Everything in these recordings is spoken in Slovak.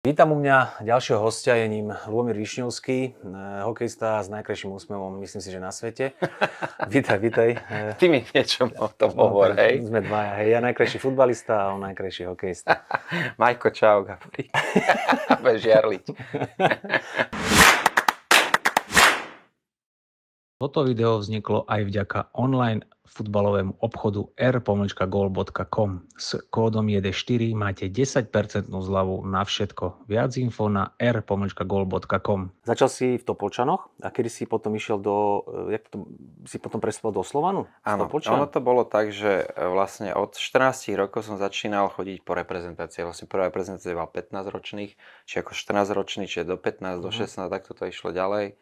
Vítam u mňa ďalšieho hostia, je ním Lubomír Višňovský, eh, hokejista s najkrajším úsmevom, myslím si, že na svete. vítaj, vítaj. Eh, Ty mi niečo o tom no, hovor, hej. Sme dvaja, hej. Ja najkrajší futbalista a on najkrajší hokejista. Majko, čau, Gabri. Bežiarliť. Toto video vzniklo aj vďaka online futbalovému obchodu r.goal.com. S kódom JD4 máte 10% zľavu na všetko. Viac info na r.goal.com. Začal si v Topolčanoch a kedy si potom išiel do... Eh, jak to, si potom presúval do Slovanu? Áno, ono to bolo tak, že eh, vlastne od 14 rokov som začínal chodiť po reprezentácie. Vlastne prvá reprezentácia bola 15 ročných, či ako 14 ročný, či do 15, mm. do 16, mhm. tak toto išlo ďalej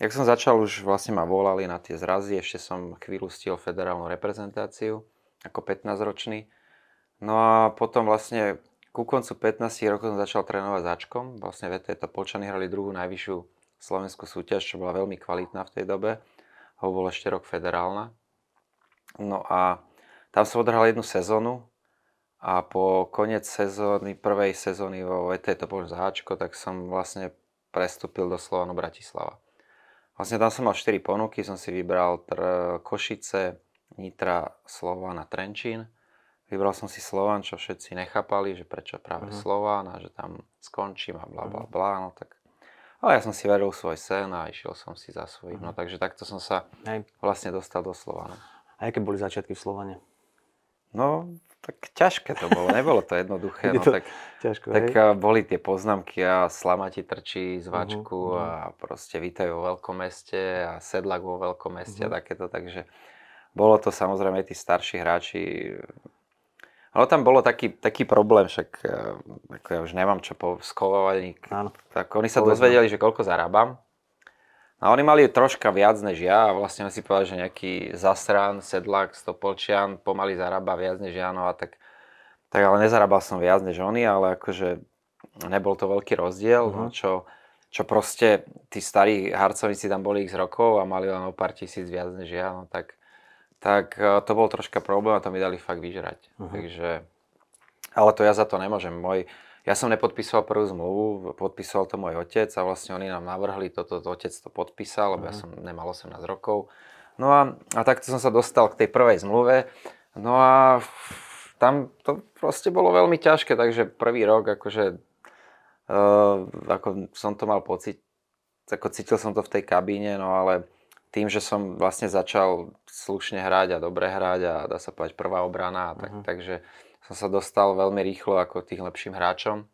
Jak som začal, už vlastne ma volali na tie zrazy, ešte som chvíľu stil federálnu reprezentáciu ako 15-ročný. No a potom vlastne ku koncu 15 rokov som začal trénovať začkom. Vlastne VT e e to Polčany hrali druhú najvyššiu slovenskú súťaž, čo bola veľmi kvalitná v tej dobe. Ho bol ešte rok federálna. No a tam som odhral jednu sezónu a po koniec sezóny, prvej sezóny vo VT e to bol Háčko, tak som vlastne prestúpil do Slovanu Bratislava. Vlastne tam som mal 4 ponuky, som si vybral tr- Košice, Nitra, Slován a Trenčín. Vybral som si Slován, čo všetci nechápali, že prečo práve uh-huh. Slován a že tam skončím a bla bla mhm. bla, no tak. Ale ja som si veril svoj sen a išiel som si za svojím, uh-huh. no mhm. takže takto som sa Hej. vlastne dostal do Slovana. A aké boli začiatky v Slovane? No, tak ťažké to bolo, nebolo to jednoduché. No to no, tak ťažko, tak hej? boli tie poznámky a slama ti trčí z mhm, vačku uh-huh, a proste vítajú vo veľkom meste a sedlak vo veľkom meste uh-huh. a mhm. takéto, takže bolo to samozrejme tí starší hráči. Ale tam bolo taký, taký problém, však e, ako ja už nemám čo skovovať. Tak oni sa Povedzme. No. dozvedeli, že koľko zarábam. A oni mali troška viac než ja a vlastne si povedal, že nejaký zasran, sedlák, stopolčian pomaly zarába viac než ja, no a tak, tak ale nezarábal som viac než oni, ale akože nebol to veľký rozdiel, uh-huh. no, mhm. čo, čo proste tí starí harcovníci tam boli ich z rokov a mali len o pár tisíc viac než ja, no tak, tak e, to bol troška problém a to mi dali fakt vyžrať. Uh-huh. Takže, ale to ja za to nemôžem. Môj, ja som nepodpísal prvú zmluvu, podpísal to môj otec a vlastne oni nám navrhli, toto to, otec to podpísal, lebo ja mhm. som nemal 18 rokov. No a, a takto som sa dostal k tej prvej zmluve. No a tam to proste bolo veľmi ťažké, takže prvý rok akože uh, ako som to mal pocit, ako cítil som to v tej kabíne, no ale tým, že som vlastne začal slušne hrať a dobre hrať a dá sa povedať prvá obrana, uh-huh. takže som sa dostal veľmi rýchlo ako tým lepším hráčom.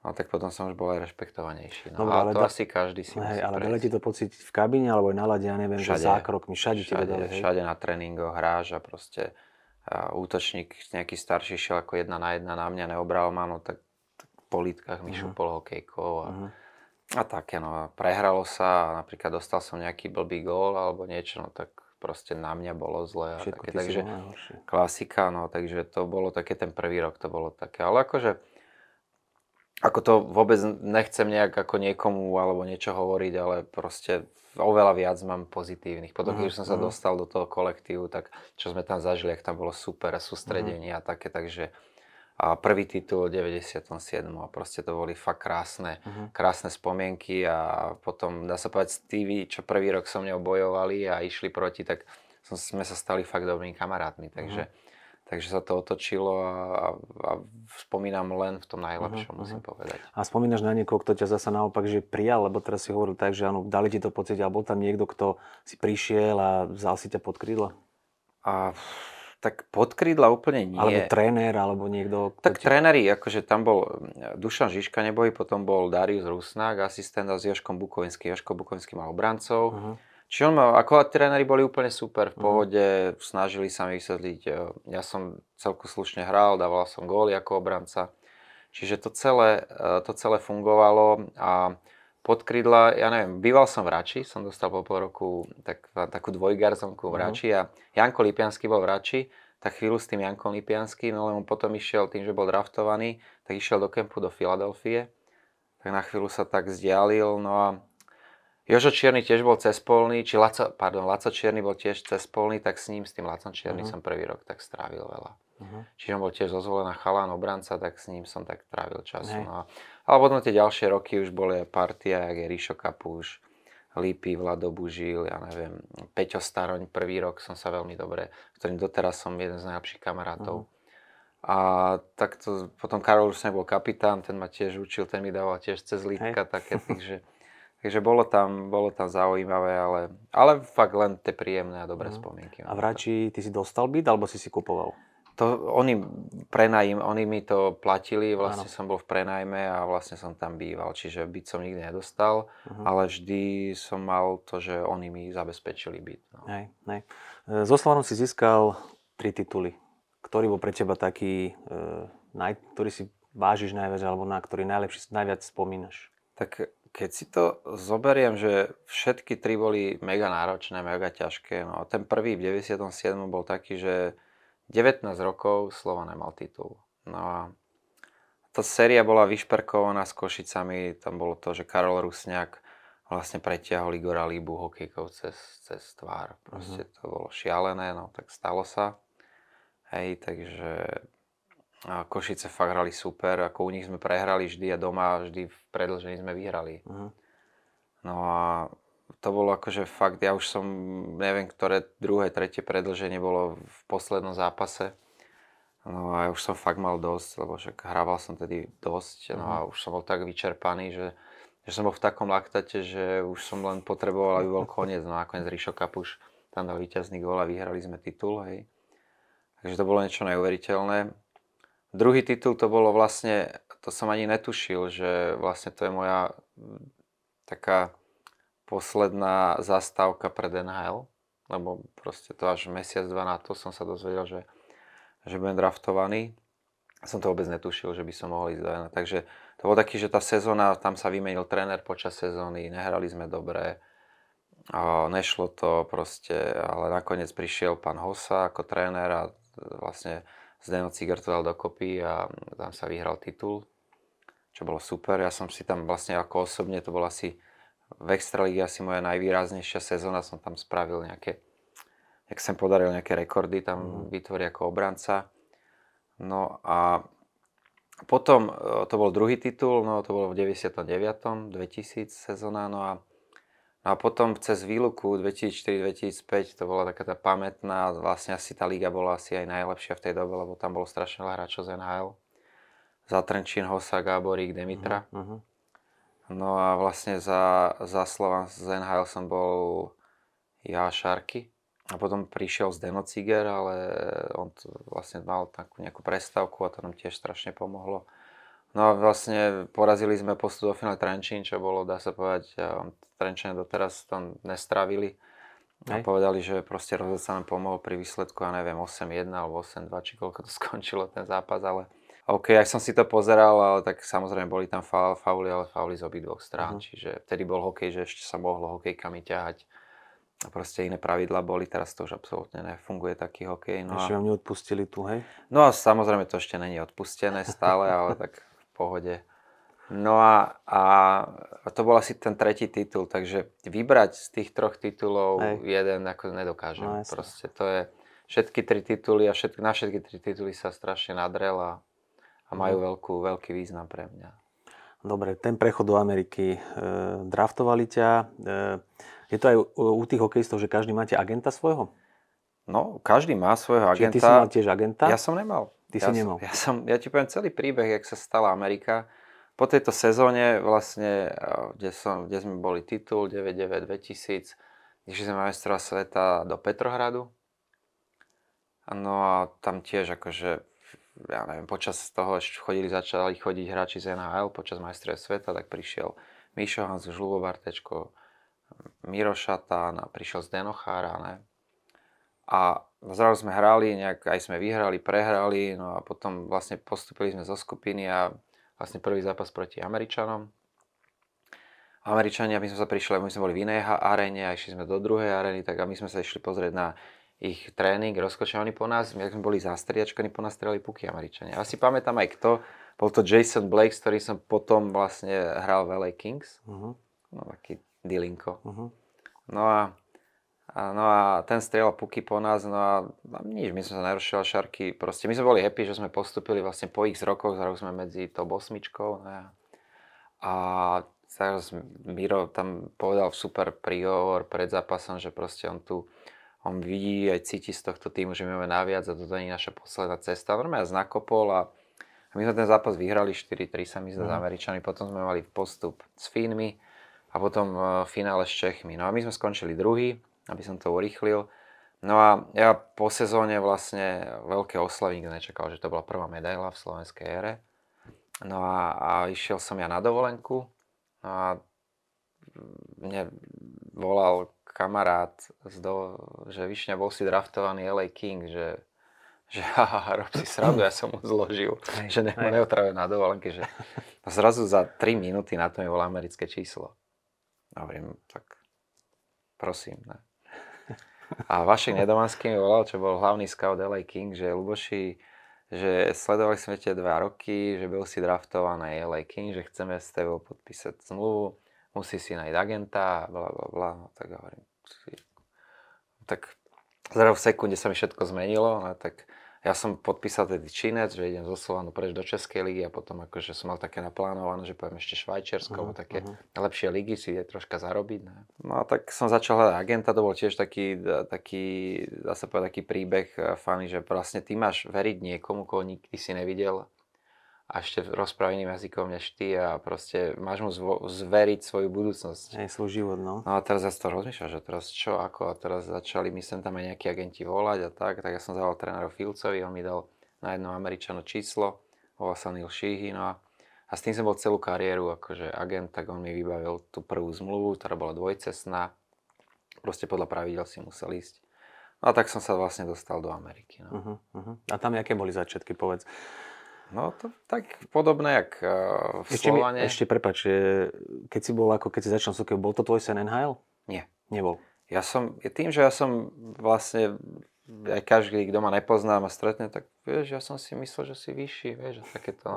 No tak potom som už bol aj rešpektovanejší. No, Dobre, ale to da... asi každý si hej, Ale dali ti to pocit v kabíne alebo aj na lade, ja neviem, všade, že zákrokmi, všade, všade ti Hej. Všade na tréningu hráš a proste a útočník nejaký starší šiel ako jedna na jedna na mňa, neobral ma, no tak, tak po lítkach mi uh-huh. hokejkou a, uh-huh. a také no. Prehralo sa a napríklad dostal som nejaký blbý gól alebo niečo, no tak proste na mňa bolo zle. A Všetko také, takže klasika, no, takže to bolo také, ten prvý rok to bolo také, ale akože ako to vôbec nechcem nejak ako niekomu alebo niečo hovoriť, ale proste oveľa viac mám pozitívnych. Potom, keď už som sa mhm, mhm. dostal do toho kolektívu, tak čo sme tam zažili, ak tam bolo super sústredenie a také, takže a prvý titul v 97. a proste to boli fakt krásne, uh-huh. krásne spomienky a potom dá sa povedať Stevie, čo prvý rok so mňou bojovali a išli proti, tak som, sme sa stali fakt dobrými kamarátmi, mhm. takže, uh-huh. takže sa to otočilo a, a spomínam len v tom najlepšom, uh-huh. musím povedať. A spomínaš na niekoho, kto ťa zasa naopak že prijal, lebo teraz si hovoril tak, že áno, dali ti to pocit, alebo tam niekto, kto si prišiel a vzal si ťa pod krídla? A tak podkrídla úplne nie. Alebo tréner, alebo niekto... Tak ti... tréneri, akože tam bol mm, Dušan Žižka neboj, potom bol Darius Rusnák, asistent s Joškom Bukovinským. Joško Bukovinský mal obrancov. Uh-huh. Čiže on mal, ako tréneri boli úplne super, v mhm. pohode, uh-huh. snažili sa mi vysvetliť, e, ja som celku slušne hral, dával som góly ako obranca. Čiže to celé, e, to celé fungovalo a podkrydla, ja neviem, býval som v Rači, som dostal po pol roku tak, takú dvojgarzonku v mhm. Rači a Janko Lipiansky bol v Rači, tak chvíľu s tým Jankom Lipianským, no len potom išiel tým, že bol draftovaný, tak išiel do kempu do Filadelfie, tak na chvíľu sa tak vzdialil, no a Jožo Čierny tiež bol cespolný, či Laco, pardon, Laco Čierny bol tiež cespolný, tak s ním, s tým Lacom Čierny uh-huh. Mhm. som prvý rok tak strávil veľa. Uh-huh. Čiže on bol tiež zozvolená chalán, obranca, tak s ním som tak trávil čas. Hey. No. Ale potom tie ďalšie roky už boli partia, jak je Rišo Kapuš, Lípy, Vlado Bužil, ja neviem, Peťo Staroň, prvý rok som sa veľmi dobre, ktorým doteraz som jeden z najlepších kamarátov. Uh-huh. A takto, potom Karol už bol kapitán, ten ma tiež učil, ten mi dával tiež cez lítka hey. také, takže, takže bolo, tam, bolo tam zaujímavé, ale, ale fakt len tie príjemné a dobré uh-huh. spomienky. No. A vráči ty si dostal byt, alebo si si kupoval? To oni prenajím, oni mi to platili, vlastne ano. som bol v prenajme a vlastne som tam býval, čiže byt som nikdy nedostal, uh-huh. ale vždy som mal to, že oni mi zabezpečili byt. No. Hej, hej. E, zo Slovanom si získal tri tituly. Ktorý bol pre teba taký, e, naj, ktorý si vážiš najviac alebo na ktorý najlepšie, najviac spomínaš? Tak keď si to zoberiem, že všetky tri boli mega náročné, mega ťažké, no ten prvý v 97. bol taký, že 19 rokov Slova nemal titul. No a tá séria bola vyšperkovaná s Košicami, tam bolo to, že Karol Rusňák vlastne pretiahol Igora Líbu hokejkov cez, cez tvár. Mhm. Proste mm-hmm. to bolo šialené, no tak stalo sa. Hej, takže a Košice fakt hrali super, ako u nich sme prehrali vždy a doma vždy v predlžení sme vyhrali. Mm-hmm. No a to bolo akože fakt, ja už som, neviem, ktoré druhé, tretie predlženie bolo v poslednom zápase. No a ja už som fakt mal dosť, lebo že hrával som tedy dosť, no a mhm. už som bol tak vyčerpaný, že, že som bol v takom laktate, že už som len potreboval, aby bol koniec. No a koniec Rišo Kapuš tam dal víťazný gól a vyhrali sme titul, hej. Takže to bolo niečo neuveriteľné. Druhý titul to bolo vlastne, to som ani netušil, že vlastne to je moja taká posledná zastávka pre NHL, lebo proste to až mesiac, dva na to som sa dozvedel, že, že budem draftovaný. Som to vôbec netušil, že by som mohol ísť do NHL. Takže to bolo taký, že tá sezóna, tam sa vymenil tréner počas sezóny, nehrali sme dobre, nešlo to proste, ale nakoniec prišiel pán Hosa ako tréner a vlastne Zdeno Cigar to dal dokopy a tam sa vyhral titul, čo bolo super. Ja som si tam vlastne ako osobne, to bol asi v Extralíge asi moja najvýraznejšia sezóna, som tam spravil nejaké, jak som podaril nejaké rekordy, tam mm. vytvoril ako obranca. No a potom e, to bol druhý titul, no to bolo v 99. 2000 sezóna, no a, no a potom cez výluku 2004-2005 to bola taká tá pamätná, vlastne asi tá liga bola asi aj najlepšia v tej dobe, lebo tam bolo strašne veľa hráčov z NHL. Zatrnčín, Hosa, Gáborík, Demitra. Uh-huh. Mhm, mhm. No a vlastne za, za Slovan z NHL som bol ja Šarky. A potom prišiel Zdeno Ciger, ale on to vlastne mal takú nejakú prestávku a to nám tiež strašne pomohlo. No a vlastne porazili sme postup do finále Trenčín, čo bolo, dá sa povedať, Trenčín doteraz tam nestravili. Hej. povedali, že proste rozhodca nám pomohol pri výsledku, ja neviem, 8-1 alebo 8-2, či koľko to skončilo ten zápas, ale OK, ak som si to pozeral, ale tak samozrejme boli tam fauly, ale fauly z obidvoch strán. Uh-huh. Čiže vtedy bol hokej, že ešte sa mohlo hokejkami ťahať. A proste iné pravidla boli, teraz to už absolútne nefunguje taký hokej. No ešte a... vám neodpustili tu, hej? No a samozrejme to ešte není odpustené stále, ale tak v pohode. No a, a to bol asi ten tretí titul, takže vybrať z tých troch titulov hej. jeden ako nedokážem. No, proste to je všetky tri tituly a všetky, na všetky tri tituly sa strašne nadrel a a majú veľkú, veľký význam pre mňa. Dobre, ten prechod do Ameriky, e, draftovali ťa. E, je to aj u, u tých hokejistov, že každý máte agenta svojho? No, každý má svojho agenta. Čiže ty si mal tiež agenta? Ja som nemal. Ty ja si nemal. Som, ja, som, ja ti poviem celý príbeh, jak sa stala Amerika. Po tejto sezóne, vlastne, e, kde, som, kde sme boli titul 99-2000, išli sme majstrova sveta do Petrohradu. No a tam tiež akože ja neviem, počas toho, chodili, začali chodiť hráči z NHL počas majstrov sveta, tak prišiel Mišo Hans, Žlubo Bartečko, Miro Šatán a prišiel z Denochára, ne? A zrazu sme hrali, nejak, aj sme vyhrali, prehrali, no a potom vlastne postupili sme zo skupiny a vlastne prvý zápas proti Američanom. Američania, my sme sa prišli, my sme boli v inej aréne a išli sme do druhej arény, tak a my sme sa išli pozrieť na ich tréning rozkočovaný po nás, my sme boli zastriačkaní, po nás strelili puky Američania. Asi pamätám aj kto, bol to Jason Blake, s ktorým som potom vlastne hral v LA Kings. Uh-huh. No taký dilinko. Uh-huh. Mhm. No a, a, no a ten strieľal puky po nás, no a, a no nič, my sme sa narušili šarky, proste my sme boli happy, že sme postupili vlastne po ich rokoch, zároveň sme medzi to osmičkou. No a, a Miro tam povedal super príhovor pred zápasom, že proste on tu on vidí aj cíti z tohto týmu, že my máme naviac a toto je naša posledná cesta. Normálne ja znakopol a my sme ten zápas vyhrali 4-3 sa mi zdá mm. s mhm. Američanmi, potom sme mali postup s Fínmi a potom v e, finále s Čechmi. No a my sme skončili druhý, aby som to urýchlil. No a ja po sezóne vlastne veľké oslavy nikto nečakal, že to bola prvá medaila v slovenskej ére. No a, a išiel som ja na dovolenku no a mne volal kamarát, do, že Višňa bol si draftovaný LA King, že že haha, rob si srandu, ja som mu zložil, aj, že ne, neotravil na dovolenke, že a zrazu za 3 minúty na to mi volá americké číslo. Hovorím, tak prosím, ne. A Vašek Nedomanský mi volal, čo bol hlavný scout LA King, že Luboši, že sledovali sme tie dva roky, že bol si draftovaný LA King, že chceme s tebou podpísať zmluvu musí si nájsť agenta, bla, bla, bla. No, tak hovorím, tak zrazu v sekunde sa mi všetko zmenilo, a no, tak ja som podpísal tedy činec, že idem zo Slovanu preč do Českej ligy a potom akože som mal také naplánované, že poviem ešte Švajčiarsko, uh-huh, také uh-huh. lepšie ligy si ide troška zarobiť. Ne? No a tak som začal hľadať agenta, to bol tiež taký, taký dá sa povedať, taký príbeh eh, fany, že vlastne ty máš veriť niekomu, koho nikdy si nevidel a ešte rozpráva iným jazykom než ty a proste máš mu zvo- zveriť svoju budúcnosť. Aj svoj život, no. No a teraz ja to rozmýšľam, že teraz čo, ako a teraz začali mi sem tam aj nejakí agenti volať a tak, tak ja som zavolal tréneru Filcovi, on mi dal na jedno američano číslo, volal sa Neil Sheehy, no a, a s tým som bol celú kariéru, akože agent, tak on mi vybavil tú prvú zmluvu, ktorá bola dvojcestná, proste podľa pravidel si musel ísť. No a tak som sa vlastne dostal do Ameriky. No. Uh-huh, uh-huh. A tam aké boli začiatky, povedz? No to tak podobné, jak e, v ešte Slovane. Mi, ešte prepač, e, keď si bol ako keď si začal sokej, bol to tvoj sen NHL? Nie. Nebol? Ja som, tým, že ja som vlastne, aj každý, kto ma nepozná ma stretne, tak vieš, ja som si myslel, že si vyšší, vieš, a takéto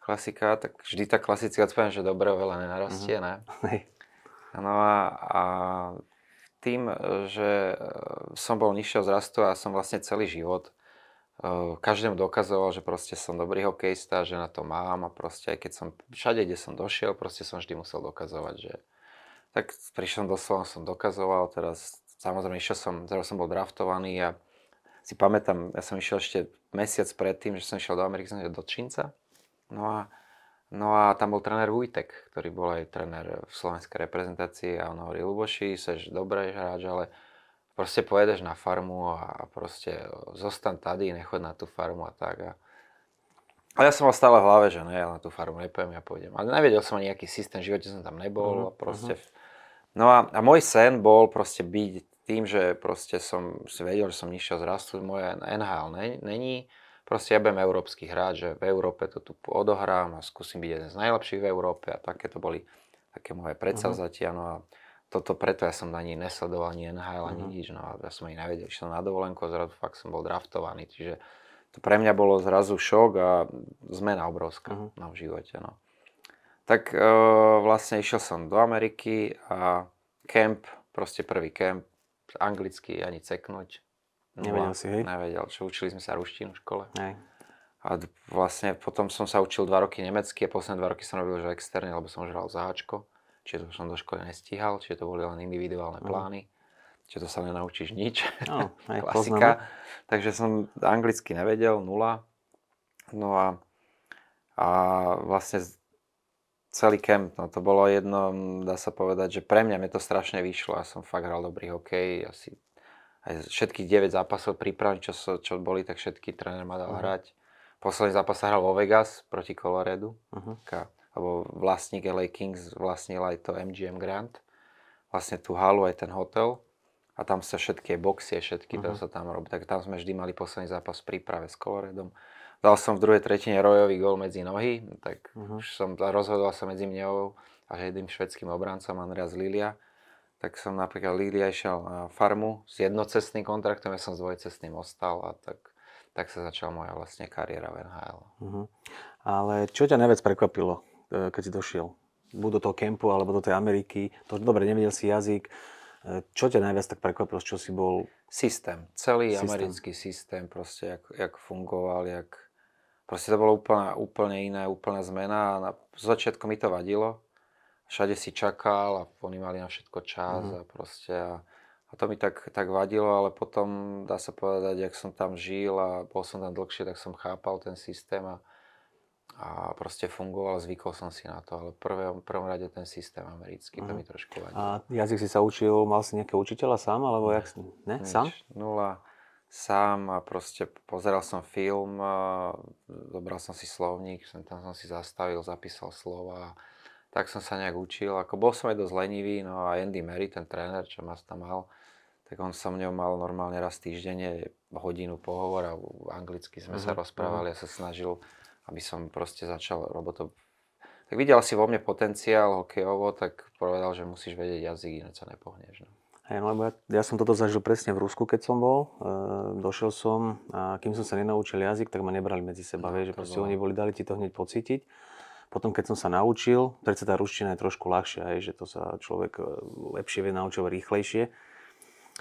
klasika, tak vždy tá klasická odpoviem, že dobre veľa nenarastie, uh-huh. ne? No a, a tým, e, že som bol nižšieho zrastu a som vlastne celý život Ehm, každému dokazoval, že proste som dobrý hokejista, že na to mám a proste aj keď som všade, kde som došiel, proste som vždy musel dokazovať, že tak prišiel do slova, som dokazoval, teraz samozrejme išiel som, teraz som bol draftovaný a si pamätám, ja som išiel ešte mesiac predtým, že som išiel do Ameriky, som išiel do Čínca, no a, no a tam bol tréner Vujtek, ktorý bol aj tréner v slovenskej reprezentácii a on hovorí, Luboši, seš dobrý hráč, ale proste pojedeš na farmu a proste zostan tady, nechod na tú farmu a tak. A... ja som mal stále v hlave, že ne, no, ja na tú farmu nepojem, ja pôjdem. Ale nevedel som ani nejaký systém, v živote som tam nebol. Mm, a proste... Uh-huh. No a, a môj sen bol proste byť tým, že proste som si vedel, že som nižšia zrastu, moje NHL ne, není. Proste ja budem európsky hráč, že v Európe to tu odohrám a skúsim byť jeden z najlepších v Európe a také to boli také moje mhm. predsavzatia. Uh-huh. No a toto preto ja som na nej nesledoval ani NHL, ani mm-hmm. nič. No, ja som ani nevedel, že som na dovolenku, zrazu fakt som bol draftovaný. Čiže to pre mňa bolo zrazu šok a zmena obrovská uh-huh. no, v živote. No. Tak e, vlastne išiel som do Ameriky a camp, proste prvý camp, anglicky ani ceknúť. No, nevedel si, hej? Nevedel, čo učili sme sa ruštinu v škole. Hej. A vlastne potom som sa učil dva roky nemecky a posledné dva roky som robil už externý, lebo som už hral záhačko čiže to som do školy nestíhal, či to boli len individuálne plány, či to sa nenaučíš nič. No, aj Klasika. Takže som anglicky nevedel, nula. No a, a vlastne celý kemp, no to bolo jedno, dá sa povedať, že pre mňa mi to strašne vyšlo. Ja som fakt hral dobrý hokej, asi aj všetkých 9 zápasov prípravných, čo, so, čo boli, tak všetky tréner ma dal uh-huh. hrať. Posledný zápas sa hral vo Vegas proti Coloredu. Uh-huh alebo vlastník LA Kings vlastnil aj to MGM Grand, vlastne tú halu aj ten hotel a tam sa všetky boxy, všetky uh-huh. to mhm. sa tam robí. Tak tam sme vždy mali posledný zápas v príprave s Coloredom. Dal som v druhej tretine rojový gol medzi nohy, tak uh-huh. už som rozhodol sa medzi mňou a jedným švedským obrancom Andreas Lilia. Tak som napríklad Lilia išiel na farmu s jednocestným kontraktom, ja som s dvojcestným ostal a tak, tak sa začala moja vlastne kariéra v NHL. Uh-huh. Mhm. Ale čo ťa najviac prekvapilo E, keď si došiel? Buď do toho kempu, alebo do tej Ameriky. To, dobre, nevedel si jazyk. E, čo ťa najviac tak prekvapilo, čo si bol... Systém. Celý systém. americký systém, proste, jak, jak fungoval, jak... Proste to bolo úplne, úplne iné, úplná zmena. A na začiatku mi to vadilo. Všade si čakal a oni mali na všetko čas mm. a proste... A, a to mi tak, tak vadilo, ale potom, dá sa povedať, jak som tam žil a bol som tam dlhšie, tak som chápal ten systém a, a proste fungoval, zvykol som si na to, ale v prvom, prvom rade ten systém americký, uh-huh. to mhm. mi trošku vadí. A jazyk si sa učil, mal si nejakého učiteľa sám, alebo ne, jak si, ne, nič, sám? Nula, sám a proste pozeral som film, zobral som si slovník, som, tam som si zastavil, zapísal slova, tak som sa nejak učil, ako bol som aj dosť lenivý, no a Andy Mary, ten tréner, čo ma tam mal, tak on so mňou mal normálne raz týždenne hodinu pohovor a anglicky sme uh-huh, sa mhm, mhm. rozprávali, a ja sa snažil aby som proste začal, lebo to... Tak videl si vo mne potenciál hokejovo, tak povedal, že musíš vedieť jazyk, iné sa nepohneš. No. Hey, no, ja, ja som toto zažil presne v Rusku, keď som bol. E, došiel som a kým som sa nenaučil jazyk, tak ma nebrali medzi seba. No, vie, že proste bolo. oni boli, dali ti to hneď pocítiť. Potom, keď som sa naučil, predsa tá ruština je trošku ľahšia, hej, že to sa človek e, lepšie vie naučiť rýchlejšie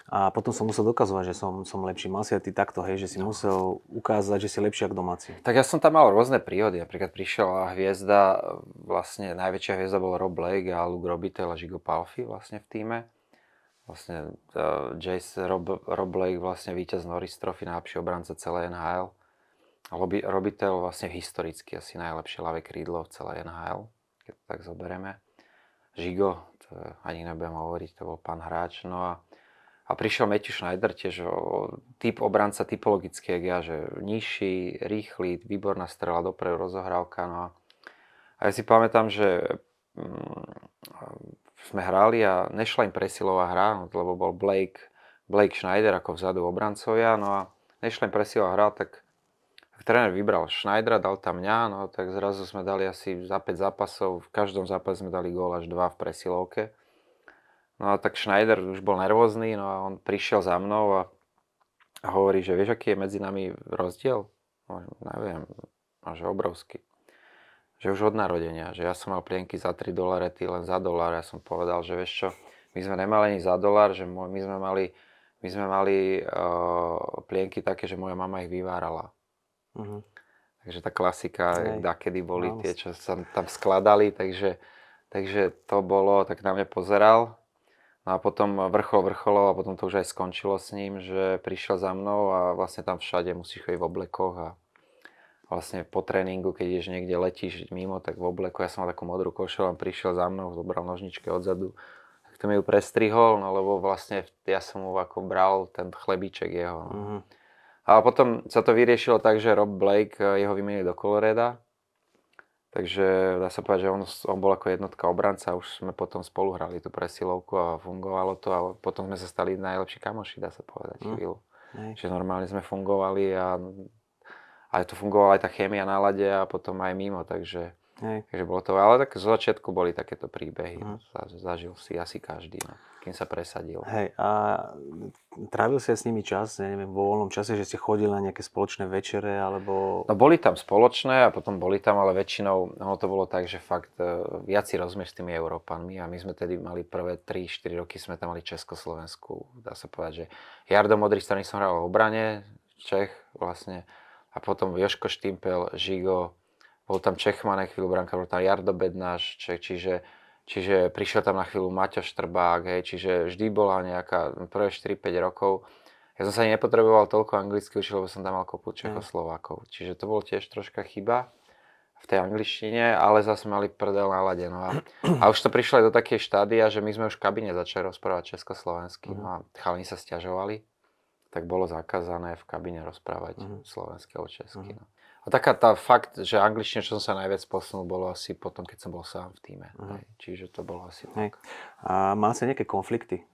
a potom som musel dokazovať, že som, som lepší. Mal si aj ty takto, hej, že si no. musel ukázať, že si lepší ako domáci. Tak ja som tam mal rôzne príhody. Napríklad prišla hviezda, vlastne najväčšia hviezda bol Rob Blake a Luke Robitel a Žigo Palfi vlastne v týme. Vlastne uh, Jace, Rob, Rob Blake vlastne víťaz Norris Trophy, najlepší obranca celé NHL. Robi, Robitel vlastne historicky asi najlepšie ľavé krídlo v celé NHL, keď to tak zoberieme. Žigo, to ani nebudem hovoriť, to bol pán hráč. No a a prišiel Matthew Schneider, tiež o, typ obranca typologický, jak ja, že nižší, rýchly, výborná strela dopredu, rozohrávka. No a, a ja si pamätám, že mm, sme hrali a nešla im presilová hra, no, lebo bol Blake, Blake Schneider ako vzadu obrancovia, no a nešla im presilová hra, tak, tak tréner vybral Schneidera, dal tam mňa, no tak zrazu sme dali asi za 5 zápasov, v každom zápase sme dali gól až 2 v presilovke. No a tak Schneider už bol nervózny, no a on prišiel za mnou a, hovorí, že vieš, aký je medzi nami rozdiel? No, neviem, a že obrovský. Že už od narodenia, že ja som mal plienky za 3 doláre, ty len za dolár. Ja som povedal, že vieš čo, my sme nemali ani za dolár, že my sme mali, my sme mali uh, plienky také, že moja mama ich vyvárala. Uh-huh. Takže tá klasika, kedy boli tie, čo sa tam skladali, takže... Takže to bolo, tak na mňa pozeral No a potom vrchol vrcholov a potom to už aj skončilo s ním, že prišiel za mnou a vlastne tam všade musíš chodiť v oblekoch a vlastne po tréningu, keď ješ niekde letíš mimo, tak v obleku, ja som mal takú modrú košelu, on prišiel za mnou, zobral nožničky odzadu, tak to mi ju prestrihol, no lebo vlastne ja som mu ako bral ten chlebíček jeho. No. Mm-hmm. A potom sa to vyriešilo tak, že Rob Blake eh, jeho vymenil do Coloreda Takže dá sa povedať, že on, on bol ako jednotka obranca, už sme potom spolu hrali tú presilovku a fungovalo to a potom sme sa stali najlepší kamoši, dá sa povedať mm. chvíľu. Nej. Že normálne sme fungovali a, a to fungovala aj tá chémia na lade a potom aj mimo, takže Hej. Takže bolo to, ale tak z začiatku boli takéto príbehy. Mm. Zažil si asi každý, no, kým sa presadil. Hej, a trávil si s nimi čas, ja neviem, vo voľnom čase, že ste chodili na nejaké spoločné večere, alebo... No boli tam spoločné a potom boli tam, ale väčšinou, no, to bolo tak, že fakt e, viac si rozumieš s tými Európanmi a my sme tedy mali prvé 3-4 roky, sme tam mali Československu, dá sa povedať, že Jardo Modrý strany som hral v obrane, Čech vlastne, a potom Joško Štimpel, Žigo, bol tam Čechman na chvíľu Branka, bol tam Jardo Bednáš, Čech, čiže, čiže prišiel tam na chvíľu Maťo Štrbák, hej, čiže vždy bola nejaká, prvé 4-5 rokov, ja som sa nepotreboval toľko anglicky učiť, lebo som tam mal kopu Čechoslovákov. Mm. Čiže to bol tiež troška chyba v tej angličtine, ale zase mali prdel naladenú. No a, a už to prišlo aj do takej štádia, že my sme už v kabine začali rozprávať československy. Mm. No a mhm. chalani sa stiažovali, tak bolo zakázané v kabine rozprávať mm. slovenské o česky. Mm. No. A taká tá fakt, že angličtine, čo som sa najviac posunul, bolo asi potom, keď som bol sám v týme. Uh-huh. Čiže to bolo asi tak. Hej. A mal si nejaké konflikty?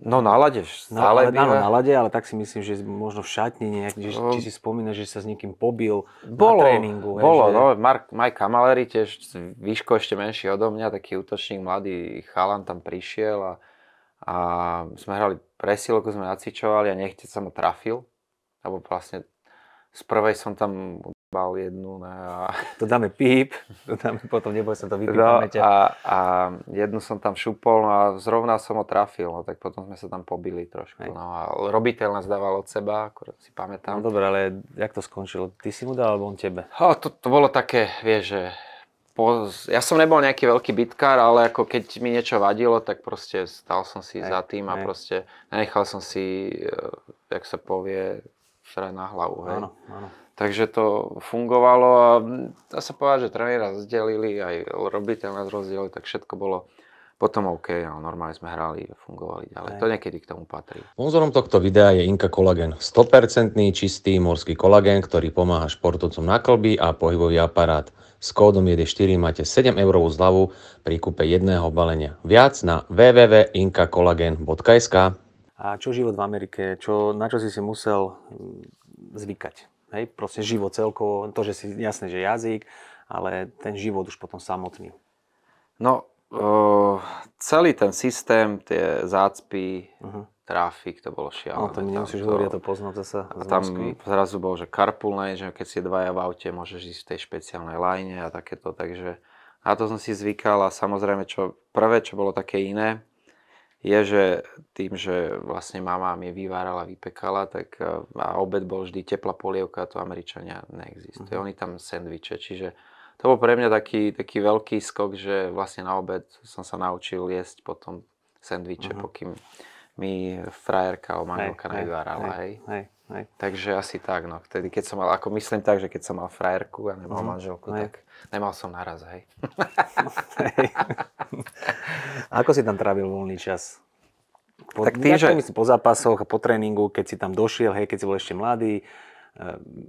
No náladeš, stále no, ale, býva. nálade, ale tak si myslím, že možno v šatni nejak, že, no, či si spomínaš, že sa s niekým pobil bolo, na tréningu. Bolo, že... no, Mark, Mike Kamaleri tiež, výško ešte menší odo mňa, taký útočník, mladý chalan tam prišiel a, a sme hrali presilku, sme nacičovali a nechce sa ma trafil, alebo vlastne z prvej som tam bal jednu na... To dáme píp, to dáme potom, neboj sa to vypípame no, a, a jednu som tam šupol no a zrovna som ho trafil, no tak potom sme sa tam pobili trošku. Hej. No a robiteľ nás dával od seba, ako si pamätám. No dobre, ale jak to skončilo? Ty si mu dal, alebo on tebe? O, to, to bolo také, vieš, že ja som nebol nejaký veľký bitkár, ale ako keď mi niečo vadilo, tak proste stal som si aj, za tým a aj. proste nenechal som si, eh, jak sa povie, ktorá na hlavu. Hej. Áno, áno. Takže to fungovalo a dá sa povedať, že trenéra rozdelili, aj robiteľ nás rozdelili, tak všetko bolo potom OK, ale normálne sme hrali a fungovali ďalej. Aj. To niekedy k tomu patrí. Sponzorom tohto videa je Inka Kolagen. 100% čistý morský kolagén, ktorý pomáha športovcom na klby a pohybový aparát. S kódom JD4 máte 7 eurovú zľavu pri kúpe jedného balenia. Viac na www.inkakolagen.sk a čo život v Amerike? Čo, na čo si si musel mm, zvykať? Hej, proste život celkovo, to, že si, jasné, že jazyk, ale ten život už potom samotný. No, uh, celý ten systém, tie zácpy, uh-huh. Mhm. trafik, to bolo šialené. No, to mi nemusíš hovoriť, ja to poznám zase a tam Moskvy. zrazu bol, že carpool že keď si dvaja v aute, môžeš ísť v tej špeciálnej line a takéto, takže na to som si zvykal a samozrejme, čo prvé, čo bolo také iné, je, že tým, že vlastne mama mi vyvárala, vypekala, tak e, a obed bol vždy teplá polievka, to Američania neexistuje. Mm-hmm. Oni tam sendviče, čiže to bol pre mňa taký, taký veľký skok, že vlastne na obed som sa naučil jesť potom sendviče, mm-hmm. pokým mi frajerka o manželka nevyvárala, hej. hej. hej. Ne? Takže asi tak, no. Vtedy, keď som mal, ako myslím tak, že keď som mal frajerku a nemal mm. manželku, ne? tak nemal som naraz, hej. ako si tam trávil voľný čas? Po, tak tým, že... po zápasoch a po tréningu, keď si tam došiel, hej, keď si bol ešte mladý, e,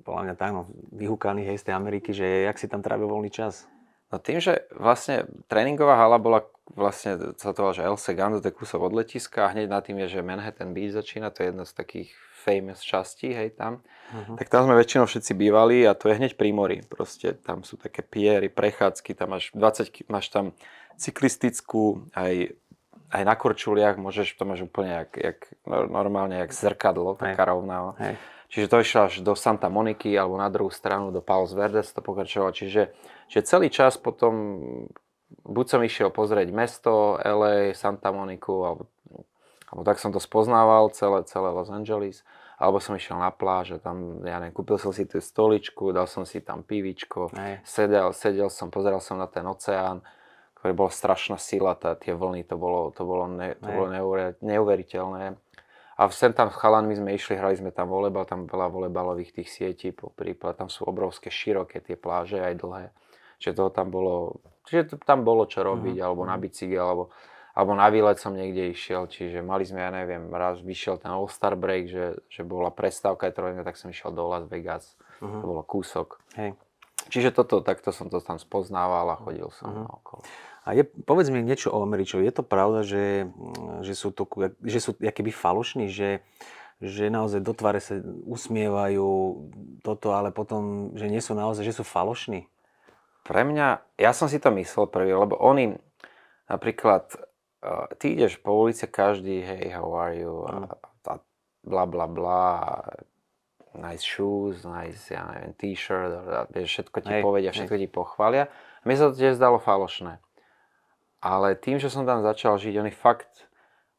podľa mňa tak, no, vyhúkaný, hej, z tej Ameriky, že jak si tam trávil voľný čas? No tým, že vlastne tréningová hala bola vlastne sa to volá, že El Segundo, to je kúsok od letiska a hneď nad tým je, že Manhattan Beach začína, to je jedna z takých famous časti, hej, tam, uh-huh. tak tam sme väčšinou všetci bývali a to je hneď pri mori. Proste tam sú také piery, prechádzky, tam máš 20, máš tam cyklistickú, aj, aj na korčuliach môžeš, to máš úplne jak, jak normálne, jak zrkadlo, taká rovná. Hey. Čiže to išlo až do Santa Moniky alebo na druhú stranu do Palos Verdes to pokračovalo. Čiže, čiže celý čas potom buď som išiel pozrieť mesto LA, Santa Moniku alebo, alebo tak som to spoznával celé, celé Los Angeles alebo som išiel na pláž a tam, ja neviem, kúpil som si tú stoličku, dal som si tam pivičko, sedel, sedel som, pozeral som na ten oceán, ktorý bola strašná sila, tá, tie vlny, to bolo, to bolo, ne, to bolo neuveriteľné. A sem tam Chalan my sme išli, hrali sme tam volebal, tam veľa volebalových tých sietí, po prípade, tam sú obrovské široké tie pláže, aj dlhé. Čiže toho tam bolo, čiže tam bolo čo robiť, uh-huh. alebo na mhm. bicykel, alebo alebo na výlet som niekde išiel, čiže mali sme, ja neviem, raz vyšiel ten All-Star break, že, že bola prestávka trojina, tak som išiel do Las Vegas, uh-huh. to bolo kúsok. Hej. Čiže toto, takto som to tam spoznával a chodil som uh-huh. Mhm. okolo. A je, povedz mi niečo o Američov. Je to pravda, že, že sú to že sú keby falošní, že, že naozaj do tváre sa usmievajú toto, ale potom, že nie sú naozaj, že sú falošní? Pre mňa, ja som si to myslel prvý, lebo oni napríklad uh, ty ideš po ulici, každý, hey, how are you, a, a bla bla bla, nice shoes, nice, ja neviem, t-shirt, a, vieš, všetko ti hey, povedia, všetko hey. ti pochvália. A mne sa to tiež zdalo falošné. Ale tým, že som tam začal žiť, oni fakt,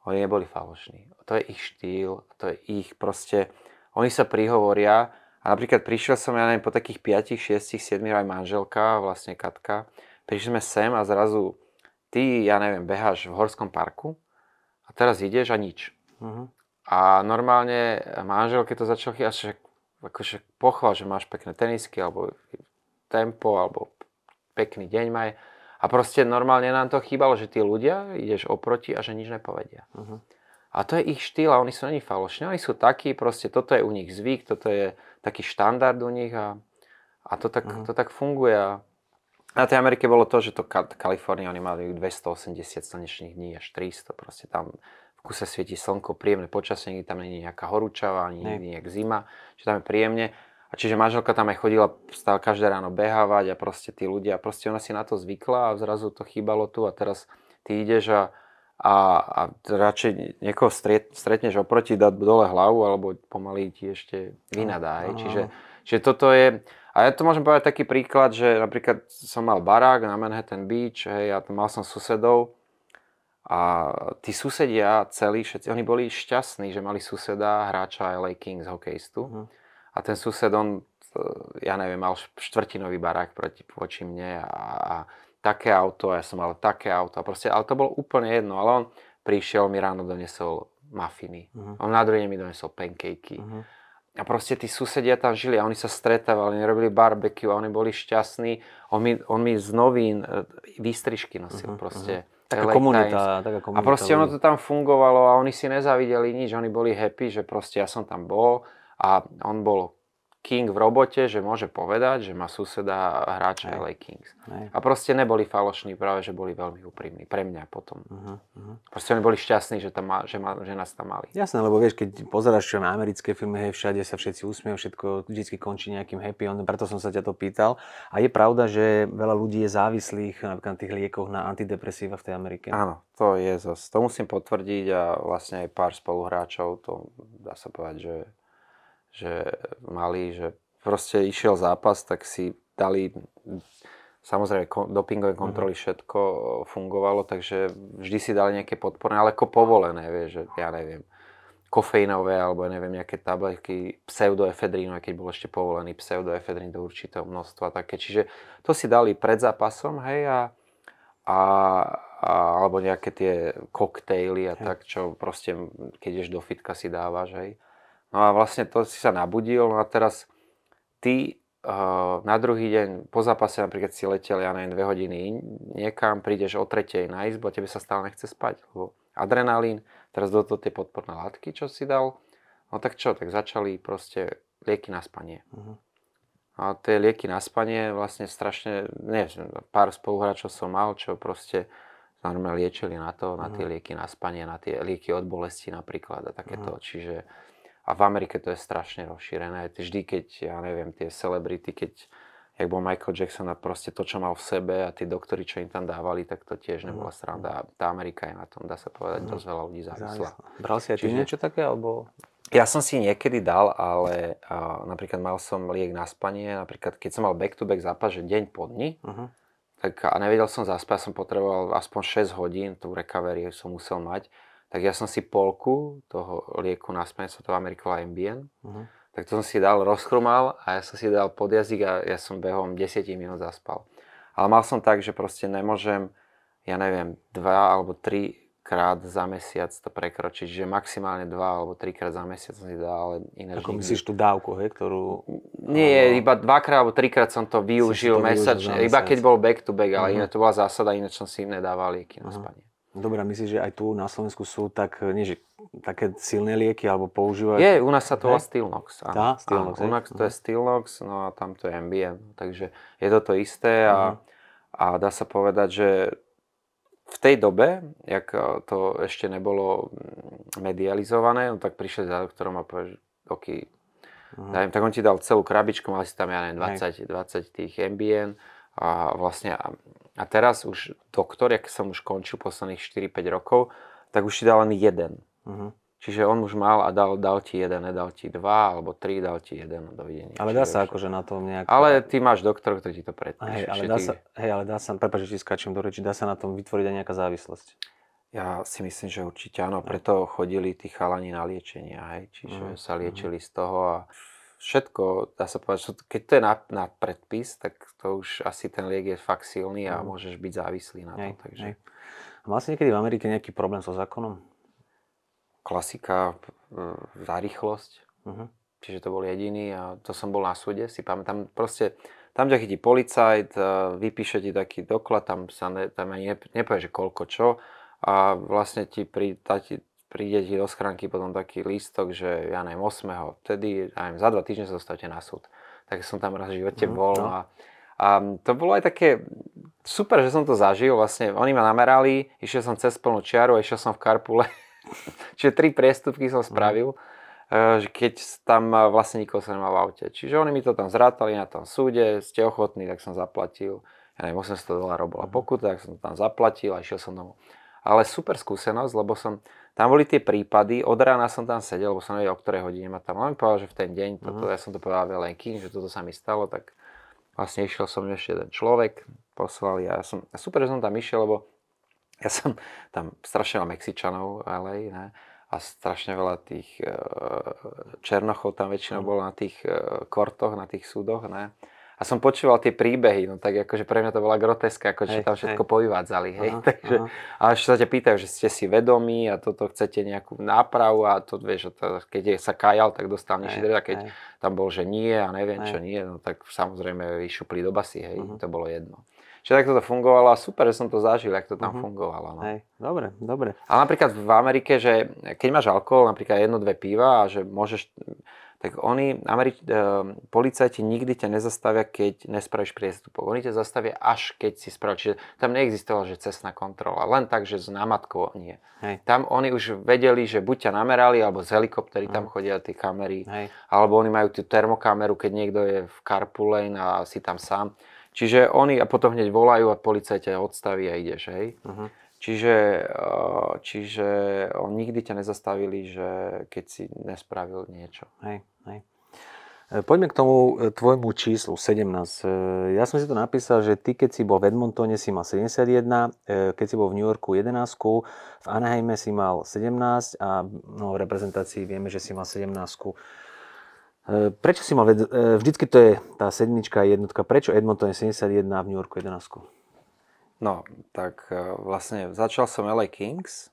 oni neboli falošní. To je ich štýl, to je ich proste, oni sa prihovoria a napríklad prišiel som, ja neviem, po takých 5, 6, 7 aj manželka, vlastne Katka, prišli sme sem a zrazu ty, ja neviem, beháš v horskom parku a teraz ideš a nič. Uh-huh. A normálne keď to začal chýbať, že akože pochval, že máš pekné tenisky, alebo tempo, alebo pekný deň maj. A proste normálne nám to chýbalo, že tí ľudia ideš oproti a že nič nepovedia. Uh-huh. A to je ich štýl a oni sú není falošní. Oni sú takí, proste toto je u nich zvyk, toto je taký štandard u nich a, a to, tak, uh-huh. to tak funguje. A, na tej Amerike bolo to, že to Kalifornia, oni mali 280 slnečných dní až 300, proste tam v kuse svieti slnko, príjemné počasie, nikdy tam nie je nejaká horúčava, ani nie nejak zima, čiže tam je príjemne. A čiže manželka tam aj chodila, stále každé ráno behávať a proste tí ľudia, proste ona si na to zvykla a zrazu to chýbalo tu a teraz ty ideš a, a, a radšej niekoho stret, stretneš oproti, dať dole hlavu alebo pomaly ti ešte vynadá. Čiže, čiže toto je, a ja to môžem povedať taký príklad, že napríklad som mal barák na Manhattan Beach, hej, a mal som susedov a tí susedia celí, všetci, oni boli šťastní, že mali suseda, hráča LA Kings, hokejistu. Uh-huh. A ten sused, on, e, ja neviem, mal štvrtinový barák proti, voči mne a, a také auto, ja som mal také auto. A proste, ale to bolo úplne jedno, ale on prišiel, mi ráno donesol mafiny. Uh-huh. Mhm. On na druhý deň mi donesol pancakey. Uh-huh mhm. A proste tí susedia tam žili a oni sa stretávali, oni robili barbecue a oni boli šťastní. On mi, on mi z novín e, výstrižky nosil uh-huh, proste. Uh-huh. Taká komunita, taká komunita. A proste ono to tam fungovalo a oni si nezavideli nič, oni boli happy, že proste ja som tam bol a on bol King v robote, že môže povedať, že má suseda hráča LA Kings. Hej. A proste neboli falošní, práve že boli veľmi úprimní. Pre mňa potom. Uh-huh, uh-huh. Proste oni boli šťastní, že, tam, že, ma, že nás tam mali. Jasné, lebo vieš, keď pozeráš čo na americké filmy, hej, všade sa všetci usmievajú, všetko vždy končí nejakým happy on, preto som sa ťa to pýtal. A je pravda, že veľa ľudí je závislých napríklad na tých liekoch na antidepresíva v tej Amerike. Áno, to je zase. To musím potvrdiť a vlastne aj pár spoluhráčov, to dá sa povedať, že že mali, že proste išiel zápas, tak si dali, samozrejme dopingové mhm. kontroly, všetko e, fungovalo, takže vždy si dali nejaké podporné, ale ako povolené, vieš, že ja neviem, kofeínové alebo ja neviem, nejaké tabletky aj keď bol ešte povolený pseudoefedrín do určitého množstva také. Čiže to si dali pred zápasom, hej, a, a, a alebo nejaké tie koktejly a hej. tak, čo proste, keď ješ do fitka si dávaš, hej. No a vlastne to si sa nabudil no a teraz ty eh, na druhý deň po zápase napríklad si letel, ja neviem, dve hodiny niekam, prídeš o tretej na izbu a tebe sa stále nechce spať, lebo adrenalín, teraz do toho tie podporné látky, čo si dal, no tak čo, tak začali proste lieky na spanie. Uh-huh. A tie lieky na spanie vlastne strašne, neviem, pár spoluhráčov som mal, čo proste normálne liečili na to, uh-huh. na tie mhm. lieky na spanie, na tie lieky od bolesti napríklad a takéto, uh-huh. čiže a v Amerike to je strašne rozšírené. Vždy, keď, ja neviem, tie celebrity, keď jak bol Michael Jackson a proste to, čo mal v sebe a tie doktori, čo im tam dávali, tak to tiež mhm. nebola sranda. Tá Amerika je na tom, dá sa povedať, mhm. dosť veľa ľudí závislá. Bral si aj Čiže... niečo také, alebo... Ja som si niekedy dal, ale uh, napríklad mal som liek na spanie, napríklad keď som mal back-to-back zápas, že deň po dni, uh-huh. tak a nevedel som zaspať, som potreboval aspoň 6 hodín, tú recovery som musel mať, tak ja som si polku toho lieku na sa to Amerikola Ambien, uh-huh. Mhm. tak to som si dal, rozchrumal a ja som si dal pod jazyk a ja som behom 10 minút zaspal. Ale mal som tak, že proste nemôžem, ja neviem, dva alebo tri krát za mesiac to prekročiť, že maximálne dva alebo trikrát za mesiac som si dal iné Ako myslíš tú dávku, hej, ktorú... Nie, iba dvakrát alebo trikrát som to využil mesačne, iba keď bol back to back, ale uh-huh. Mhm. iné to bola zásada, iné som si im nedával lieky na mhm. spanie. No Dobre, myslíš, že aj tu na Slovensku sú tak, eh, nie, že také silné lieky, alebo používajú? Je, u nás sa to volá Stilnox. Áno, tá? Stilnox, áno, u nás to je mhm. Stilnox, no a tam to je MBM. Takže je to to isté a, mhm. a dá sa povedať, že v tej dobe, jak eh, to ešte nebolo mm, medializované, no tak prišiel za doktorom a povedal, že OK, mhm. dajem, tak on ti dal celú krabičku, mal si tam, ja neviem, 20, 20 tých MBN a vlastne a teraz už doktor, ak som už končil posledných 4-5 rokov, tak už ti dal len jeden. Uh-huh. Čiže on už mal a dal, dal ti jeden, nedal ti dva, alebo tri, dal ti jeden, no dovidenia. Ale dá sa vieš. akože na tom nejak... Ale ty máš doktor, ktorý ti to predpíše. Hej, ale dá ty... sa, hej, ale dá sa, prepáč, že ti skáčem do reči, dá sa na tom vytvoriť aj nejaká závislosť? Ja si myslím, že určite áno, preto chodili tí chalani na liečenia, hej, čiže mm. sa mhm. liečili mm. z toho a všetko, dá sa povedať, keď to je na, na predpis, tak to už asi ten liek je fakt silný a mhm. môžeš byť závislý na tom. Hej, takže. Hej. A mal vlastne si niekedy v Amerike nejaký problém so zákonom? Klasika, e, za rýchlosť. Uh-huh. Čiže to bol jediný a to som bol na súde, si pamätám. Proste tam ťa chytí policajt, e, vypíše ti taký doklad, tam sa ne, tam ani nepovie, že koľko čo a vlastne ti pri, tá, ti, príde ti do schránky potom taký lístok, že ja neviem, 8. vtedy, ja neviem, za dva týždne sa dostávate na súd. Tak som tam raz v živote mm, bol no. a, a to bolo aj také super, že som to zažil vlastne. Oni ma namerali, išiel som cez plnú čiaru, išiel som v karpule. Čiže tri priestupky som mhm. spravil, mm. keď tam e, vlastne nikoho sa nemal v aute. Čiže oni mi to tam zrátali na tom súde, ste ochotní, tak som zaplatil. Ja neviem, 800 dolárov bola mhm. pokuta, tak som to tam zaplatil a išiel som domov ale super skúsenosť, lebo som tam boli tie prípady, od rána som tam sedel, lebo som nevedel, o ktorej hodine ma tam. mi povedal, že v ten deň, mm-hmm. toto, mhm. ja som to povedal len že toto sa mi stalo, tak vlastne išiel som ešte jeden človek, poslal ja som, a super, že som tam išiel, lebo ja som tam strašne veľa Mexičanov, ale ne, a strašne veľa tých e, Černochov tam väčšinou mhm. bolo na tých e, kortoch, na tých súdoch, ne a som počúval tie príbehy, no tak akože pre mňa to bola groteska, akože hej, tam všetko hej. povyvádzali, hej, aha, takže, aha. a ešte sa ťa pýtajú, že ste si vedomí a toto chcete nejakú nápravu a to vieš, to, keď je sa kajal, tak dostal nižší trest a keď hej. tam bol, že nie a neviem hej. čo nie, no tak samozrejme vyšupli do basy, hej, uh-huh. to bolo jedno. Čiže tak toto fungovalo a super, že som to zažil, ak to tam uh-huh. fungovalo. No. Hej, dobre, dobre. Ale napríklad v Amerike, že keď máš alkohol, napríklad jedno, dve piva a že môžeš tak oni, Ameri- uh, eh, policajti nikdy ťa nezastavia, keď nespravíš priestupok. Oni ťa zastavia až keď si spravíš. Čiže tam neexistovala, že cestná kontrola. Len tak, že s námatkou nie. Hej. Tam oni už vedeli, že buď ťa namerali, alebo z helikoptery mm. tam mhm. chodia tie kamery. Hej. Alebo oni majú tú termokameru, keď niekto je v carpool a si tam sám. Čiže oni a potom hneď volajú a policajte odstaví a ideš, hej. Uh-huh. Čiže, čiže on nikdy ťa nezastavili, že keď si nespravil niečo. Hej, hej. E, poďme k tomu e, tvojmu číslu 17. E, ja som si to napísal, že ty keď si bol v Edmontone si mal 71, keď si bol v New Yorku 11, v Anaheime si mal 17 a no, v reprezentácii vieme, že si mal 17. Prečo si mal, vždycky to je tá sedmička a jednotka, prečo Edmonton je 71 a v New Yorku 11? No, tak e, vlastne začal som LA Kings,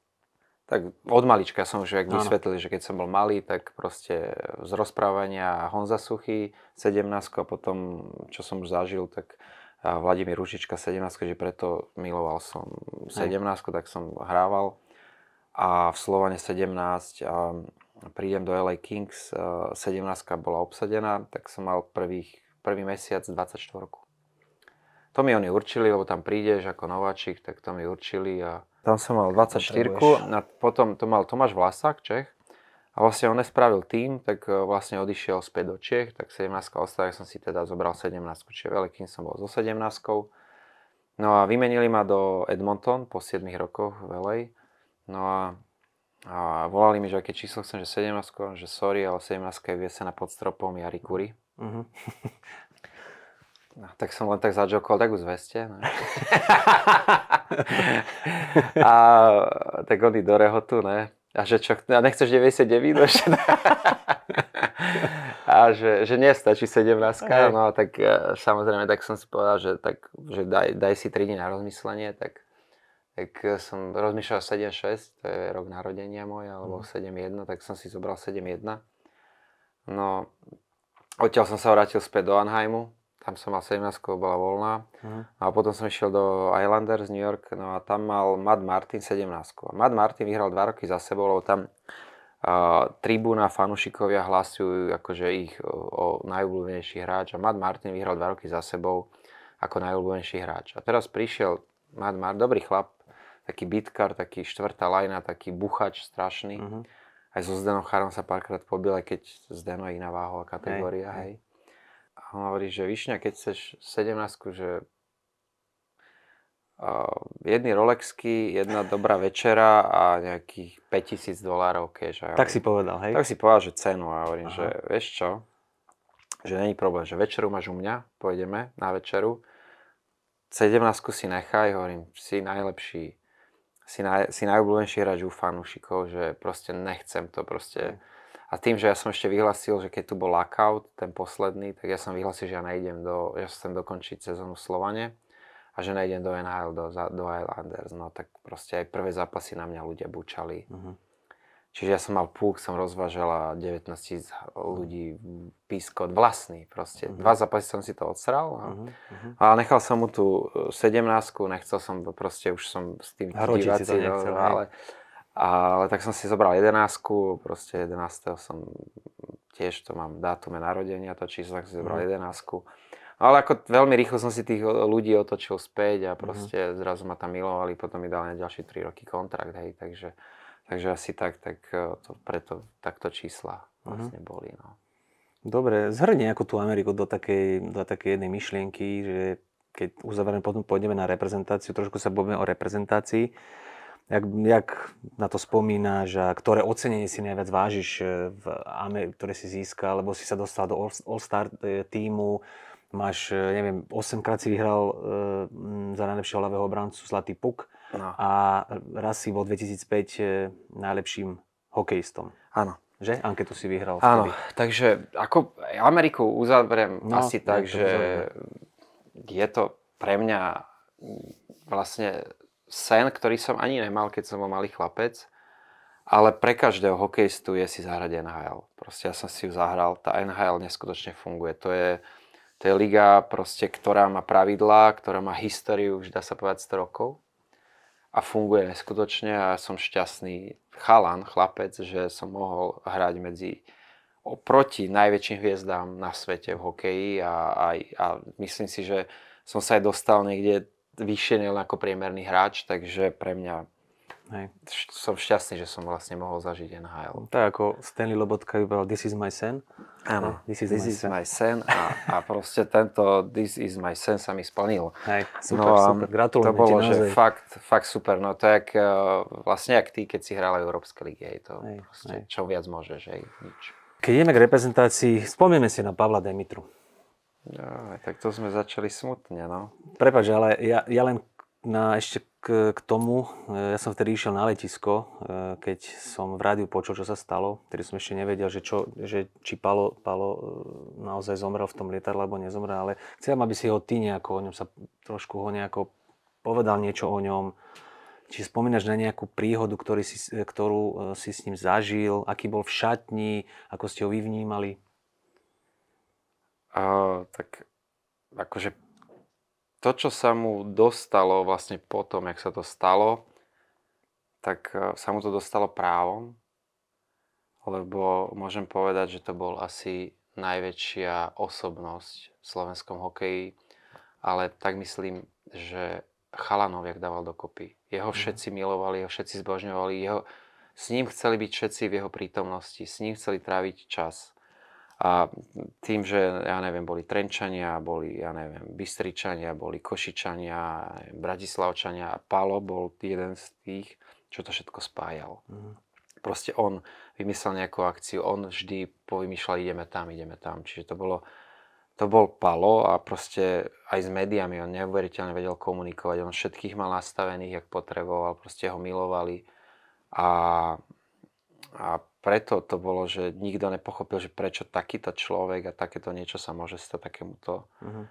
tak od malička som už jak vysvetlil, že keď som bol malý, tak proste z rozprávania Honza Suchy 17 a potom, čo som už zažil, tak e, Vladimír ružička 17, že preto miloval som 17, Aj. tak som hrával a v Slovane 17 a prídem do LA Kings, 17 e, bola obsadená, tak som mal prvých, prvý mesiac 24. To mi oni určili, lebo tam prídeš ako nováčik, tak to mi určili a... Tam som mal 24 a potom to mal Tomáš Vlasák, Čech. A vlastne on nespravil tým, tak e, vlastne odišiel späť do Čech, tak 17 ostala, ja som si teda zobral 17 čiže kým som bol so 17 No a vymenili ma do Edmonton po 7 rokoch velej. No a, a volali mi, že aké číslo chcem, že 17, že sorry, ale 17 je viesená pod stropom Jari Kuri. Uh-huh. Mhm. No, tak som len tak zažokol, tak už zveste. No. a tak oni do rehotu, ne? A že čo, a nechceš 99? No, a že, že nestačí 17, okay. no tak e, samozrejme, tak som si povedal, že, tak, že daj, daj si 3 dní na rozmyslenie, tak tak som rozmýšľal 7-6, to je rok narodenia môj, alebo mm. 7-1, tak som si zobral 7-1. No, odtiaľ som sa vrátil späť do Anheimu, tam som mal 17, bola voľná. Uh-huh. A potom som išiel do Islanders New York, no a tam mal Matt Martin 17. A Matt Martin vyhral 2 roky za sebou, lebo tam uh, tribúna fanúšikovia hlasujú akože ich o, o najobľúbenejší hráč a Matt Martin vyhral 2 roky za sebou ako najobľúbenejší hráč. A teraz prišiel Matt Martin, dobrý chlap, taký bitkar, taký štvrtá lajna, taký buchač strašný. Uh-huh. Aj so Zdenom Chárom sa párkrát pobil, aj keď Zdeno je iná váhová kategória, hej. hej. On hovorí, že Višňa, keď chceš 17, že uh, jedny Rolexky, jedna dobrá večera a nejakých 5000 dolárov cash. Tak si povedal, hej? Tak si povedal, že cenu a hovorím, Aha. že vieš čo, že není problém, že večeru máš u mňa, pôjdeme na večeru, 17 si nechaj, hovorím, si najlepší, si, naj, si najobľúbenejší hráč u fanúšikov, že proste nechcem to proste... Mm a tým, že ja som ešte vyhlasil, že keď tu bol lockout, ten posledný, tak ja som vyhlasil, že ja nejdem do, ja chcem dokončiť sezónu Slovane a že nejdem do NHL, do, do Islanders. No tak proste aj prvé zápasy na mňa ľudia bučali. Uh-huh. Čiže ja som mal púk, som rozvážal a 19 tisíc ľudí pískot vlastný proste. Uh-huh. Dva zápasy som si to odsral a, uh-huh. a nechal som mu tú 17 nechcel som proste, už som s tým divací, si to nechcel, ale... Ale tak som si zobral jedenáctku, proste 11. som tiež, to mám dátume narodenia, to číslo, tak som si zobral mhm. jedenáctku. Ale ako veľmi rýchlo som si tých ľudí otočil späť a mhm. proste mm. zrazu ma tam milovali, potom mi dali na ďalšie 3 roky kontrakt, hej, takže, takže asi tak, tak e, to, preto takto čísla mhm. vlastne boli, no. Dobre, zhrni ako tú Ameriku do takej, do takej jednej myšlienky, že keď uzavrieme, potom pôjdeme na reprezentáciu, trošku sa bavíme o reprezentácii Jak, jak na to spomínaš a ktoré ocenenie si najviac vážiš, e, v AME, ktoré si získal, lebo si sa dostal do All-Star e, týmu, máš, e, neviem, 8 krát si vyhral e, za najlepšieho ľavého brancu Zlatý Puk no. a raz si bol 2005 e, najlepším hokejistom. Áno. Že? Anketu si vyhral Áno, vtedy. takže ako Ameriku uzavriem no, asi tak, že no. je to pre mňa vlastne sen, ktorý som ani nemal, keď som bol malý chlapec, ale pre každého hokejistu je si zahrať NHL. Proste ja som si ju zahral, tá NHL neskutočne funguje. To je, to je liga, proste, ktorá má pravidlá, ktorá má históriu, už dá sa povedať 100 rokov a funguje neskutočne a ja som šťastný chalan, chlapec, že som mohol hrať medzi oproti najväčším hviezdám na svete v hokeji a, a, a myslím si, že som sa aj dostal niekde vyššie ako priemerný hráč, takže pre mňa Hej. Som šťastný, že som vlastne mohol zažiť NHL. Tak ako Stanley Lobotka vybral This is my sen. Áno, This is, this my, is sen. my sen. A, a proste tento This is my sen sa mi splnil. Hej, super, no, super. Gratulujem To bolo, že fakt, fakt super. No to je e, vlastne jak ty, keď si hral Európske ligy. Hej, to hej, proste, hej. čo viac môžeš, hej, nič. Keď ideme k reprezentácii, spomíname si na Pavla Demitru. No, tak to sme začali smutne, no. Prepač, ale ja, ja len na, ešte k, k tomu, e, ja som vtedy išiel na letisko, e, keď som v rádiu počul, čo sa stalo, vtedy som ešte nevedel, že, čo, že či Palo, Palo e, naozaj zomrel v tom lietadle, alebo nezomrel, ale chcem, aby si ho ty nejako o ňom sa trošku ho nejako povedal niečo o ňom, či spomínaš na nejakú príhodu, ktorý si, ktorú si s ním zažil, aký bol v šatni, ako ste ho vyvnímali? A, tak akože to, čo sa mu dostalo vlastne potom, jak sa to stalo, tak e, sa mu to dostalo právom, lebo môžem povedať, že to bol asi najväčšia osobnosť v slovenskom hokeji, ale tak myslím, že chalanov, jak dával dokopy. Jeho mhm. všetci milovali, jeho všetci zbožňovali, jeho, s ním chceli byť všetci v jeho prítomnosti, s ním chceli tráviť čas. A tým, že, ja neviem, boli Trenčania, boli, ja neviem, Bystričania, boli Košičania, Bratislavčania a Palo bol jeden z tých, čo to všetko spájal. Mm. Proste on vymyslel nejakú akciu, on vždy povymýšľal, ideme tam, ideme tam. Čiže to bolo, to bol Palo a proste aj s médiami on neuveriteľne vedel komunikovať. On všetkých mal nastavených, jak potreboval, proste ho milovali. A, a preto to bolo, že nikto nepochopil, že prečo takýto človek a takéto niečo sa môže stať takémuto. Uh-huh.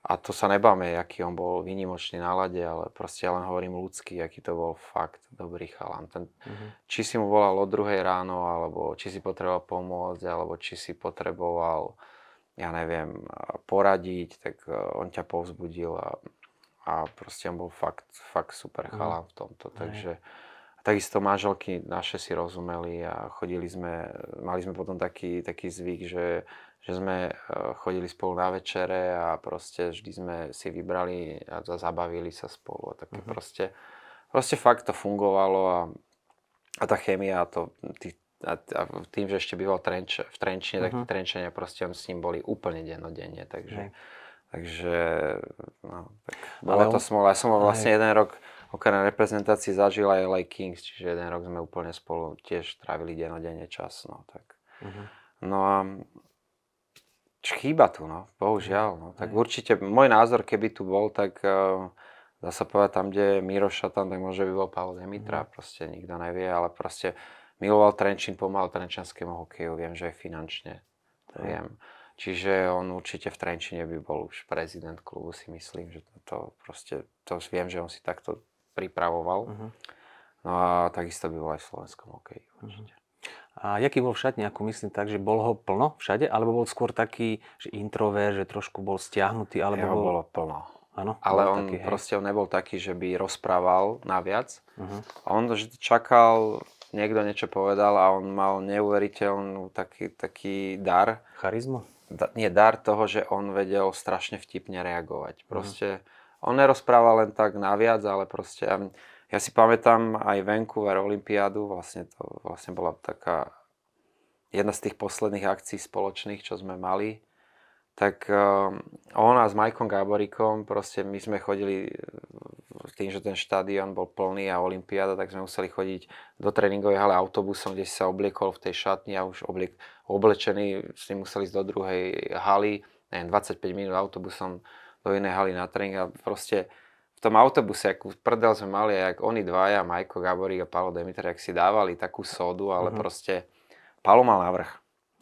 A to sa nebáme, aký on bol výnimočný nálade, ale proste ja len hovorím ľudský, aký to bol fakt dobrý chalan. Ten, uh-huh. Či si mu volal o druhej ráno, alebo či si potreboval pomôcť, alebo či si potreboval, ja neviem, poradiť, tak e, on ťa povzbudil a, a proste on bol fakt, fakt super mhm. chalan uh-huh. v tomto. Takže... Uh-huh a takisto manželky naše si rozumeli a chodili sme, mali sme potom taký, taký zvyk, že, že sme e, chodili spolu na večere a proste vždy sme si vybrali a zabavili sa spolu. A také mm-hmm. proste, proste fakt to fungovalo a, a tá chémia, to, tý, a, a tým, že ešte býval trenč, v Trenčine, mm-hmm. tak mhm. Trenčania proste s ním boli úplne dennodenne, takže... Hej. Takže, no, tak bola to smola. Ja som bol vlastne aj. jeden rok okrem reprezentácie zažil aj LA Kings, čiže jeden rok sme úplne spolu tiež trávili denodenne čas. No, tak. Uh-huh. no a chýba tu, no, bohužiaľ. No. Tak uh-huh. určite môj názor, keby tu bol, tak uh, dá sa povedať, tam, kde je Miro Šatan, tak môže by bol Pavel Demitra, uh-huh. Mhm. proste nikto nevie, ale proste miloval Trenčín pomal trenčanskému hokeju, viem, že aj finančne, to uh-huh. viem. Čiže on určite v Trenčine by bol už prezident klubu, si myslím, že to, to proste, to viem, že on si takto pripravoval. Uh-huh. No a takisto by bol aj v slovenskom hokeji. Uh-huh. A jaký bol v šatni, ako myslím tak, že bol ho plno všade, alebo bol skôr taký, že introver, že trošku bol stiahnutý, alebo Jeho bol... bolo plno. Áno, ale on taký, proste on nebol taký, že by rozprával naviac. Uh-huh. on že čakal, niekto niečo povedal a on mal neuveriteľnú taký, taký dar. Charizmu? Da, nie, dar toho, že on vedel strašne vtipne reagovať. Proste uh-huh on nerozpráva len tak naviac, ale proste ja, ehm, ja si pamätám aj Vancouver Olympiádu, vlastne to vlastne bola taká jedna z tých posledných akcií spoločných, čo sme mali. Tak um, on a s Majkom Gáborikom, proste my sme chodili, ehm, tým, že ten štadión bol plný a Olympiáda, tak sme museli chodiť do tréningovej hale autobusom, kde si sa obliekol v tej šatni a už obliek, oblečený, si museli ísť do druhej haly, neviem, 25 minút autobusom do inej haly na tréning a proste v tom autobuse, akú prdel sme mali, jak oni dvaja, Majko Gaborík a Paolo Demitr, ak si dávali takú sodu, ale uh-huh. proste Paolo mal navrh.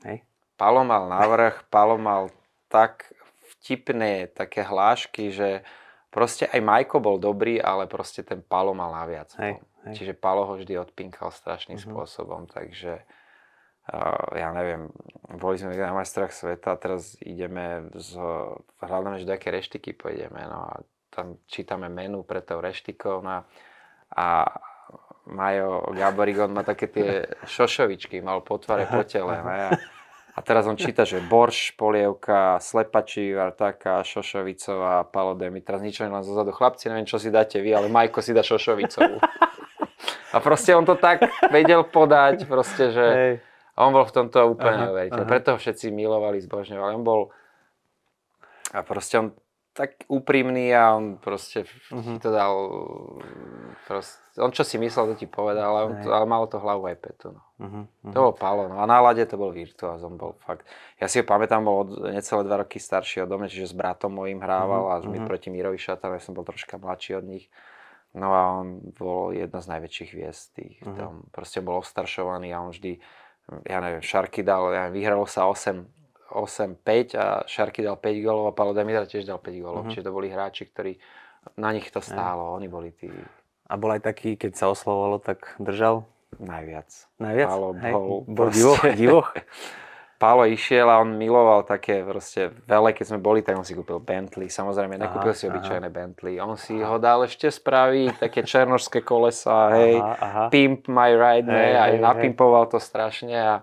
Hej. Paolo mal návrh, Paolo mal tak vtipné také hlášky, že proste aj Majko bol dobrý, ale proste ten Paolo mal naviac. Hej, hej. Čiže Palo ho vždy odpinkal strašným uh-huh. spôsobom, takže ja neviem, boli sme na majstrach sveta, teraz ideme, z, hľadáme, že do aké reštiky pôjdeme, no a tam čítame menu pre tou reštikou no a Majo Gaborik, on má také tie šošovičky, mal tvare, po tele, no ja, A teraz on číta, že borš, polievka, slepačí, vartáka, šošovicová, palodemy. Teraz nič len zadu, Chlapci, neviem, čo si dáte vy, ale Majko si dá šošovicovú. A proste on to tak vedel podať, proste, že... Hej a on bol v tomto úplne neuveriteľný. Preto ho všetci milovali, zbožňovali. On bol a proste on tak úprimný a on proste uh-huh. to dal proste, on čo si myslel, to ti povedal, ale, on to, ale malo to hlavu aj petu. No. Uh-huh. uh-huh. To mhm. bol Palo, no a na lade to bol virtuóz, on bol fakt. Ja si ho pamätám, bol od, necelé dva roky starší od mňa, čiže s bratom mojim hrával uh-huh. a my uh-huh. proti Mirovi Šatanovi ja som bol troška mladší od nich. No a on bol jedna z najväčších hviezd tých. Uh-huh. Tam proste bol ostaršovaný a on vždy ja neviem, Šarky dal, ja neviem, vyhralo sa 8, 5 a Šarky dal 5 gólov a Paolo Demidra tiež dal 5 gólov. Uh-huh. Čiže to boli hráči, ktorí, na nich to stálo, ja. oni boli tí... A bol aj taký, keď sa oslovovalo, tak držal? Najviac. Najviac? Paolo bol, bol divoch, divoch. Pálo išiel a on miloval také proste veľa, keď sme boli, tak on si kúpil Bentley, samozrejme, nekúpil aha, si obyčajné aha. Bentley, on si aha. ho dal ešte spraviť, také černožské kolesa, hej, aha, aha. pimp my ride, hey, ne, aj hey, napimpoval hey. to strašne a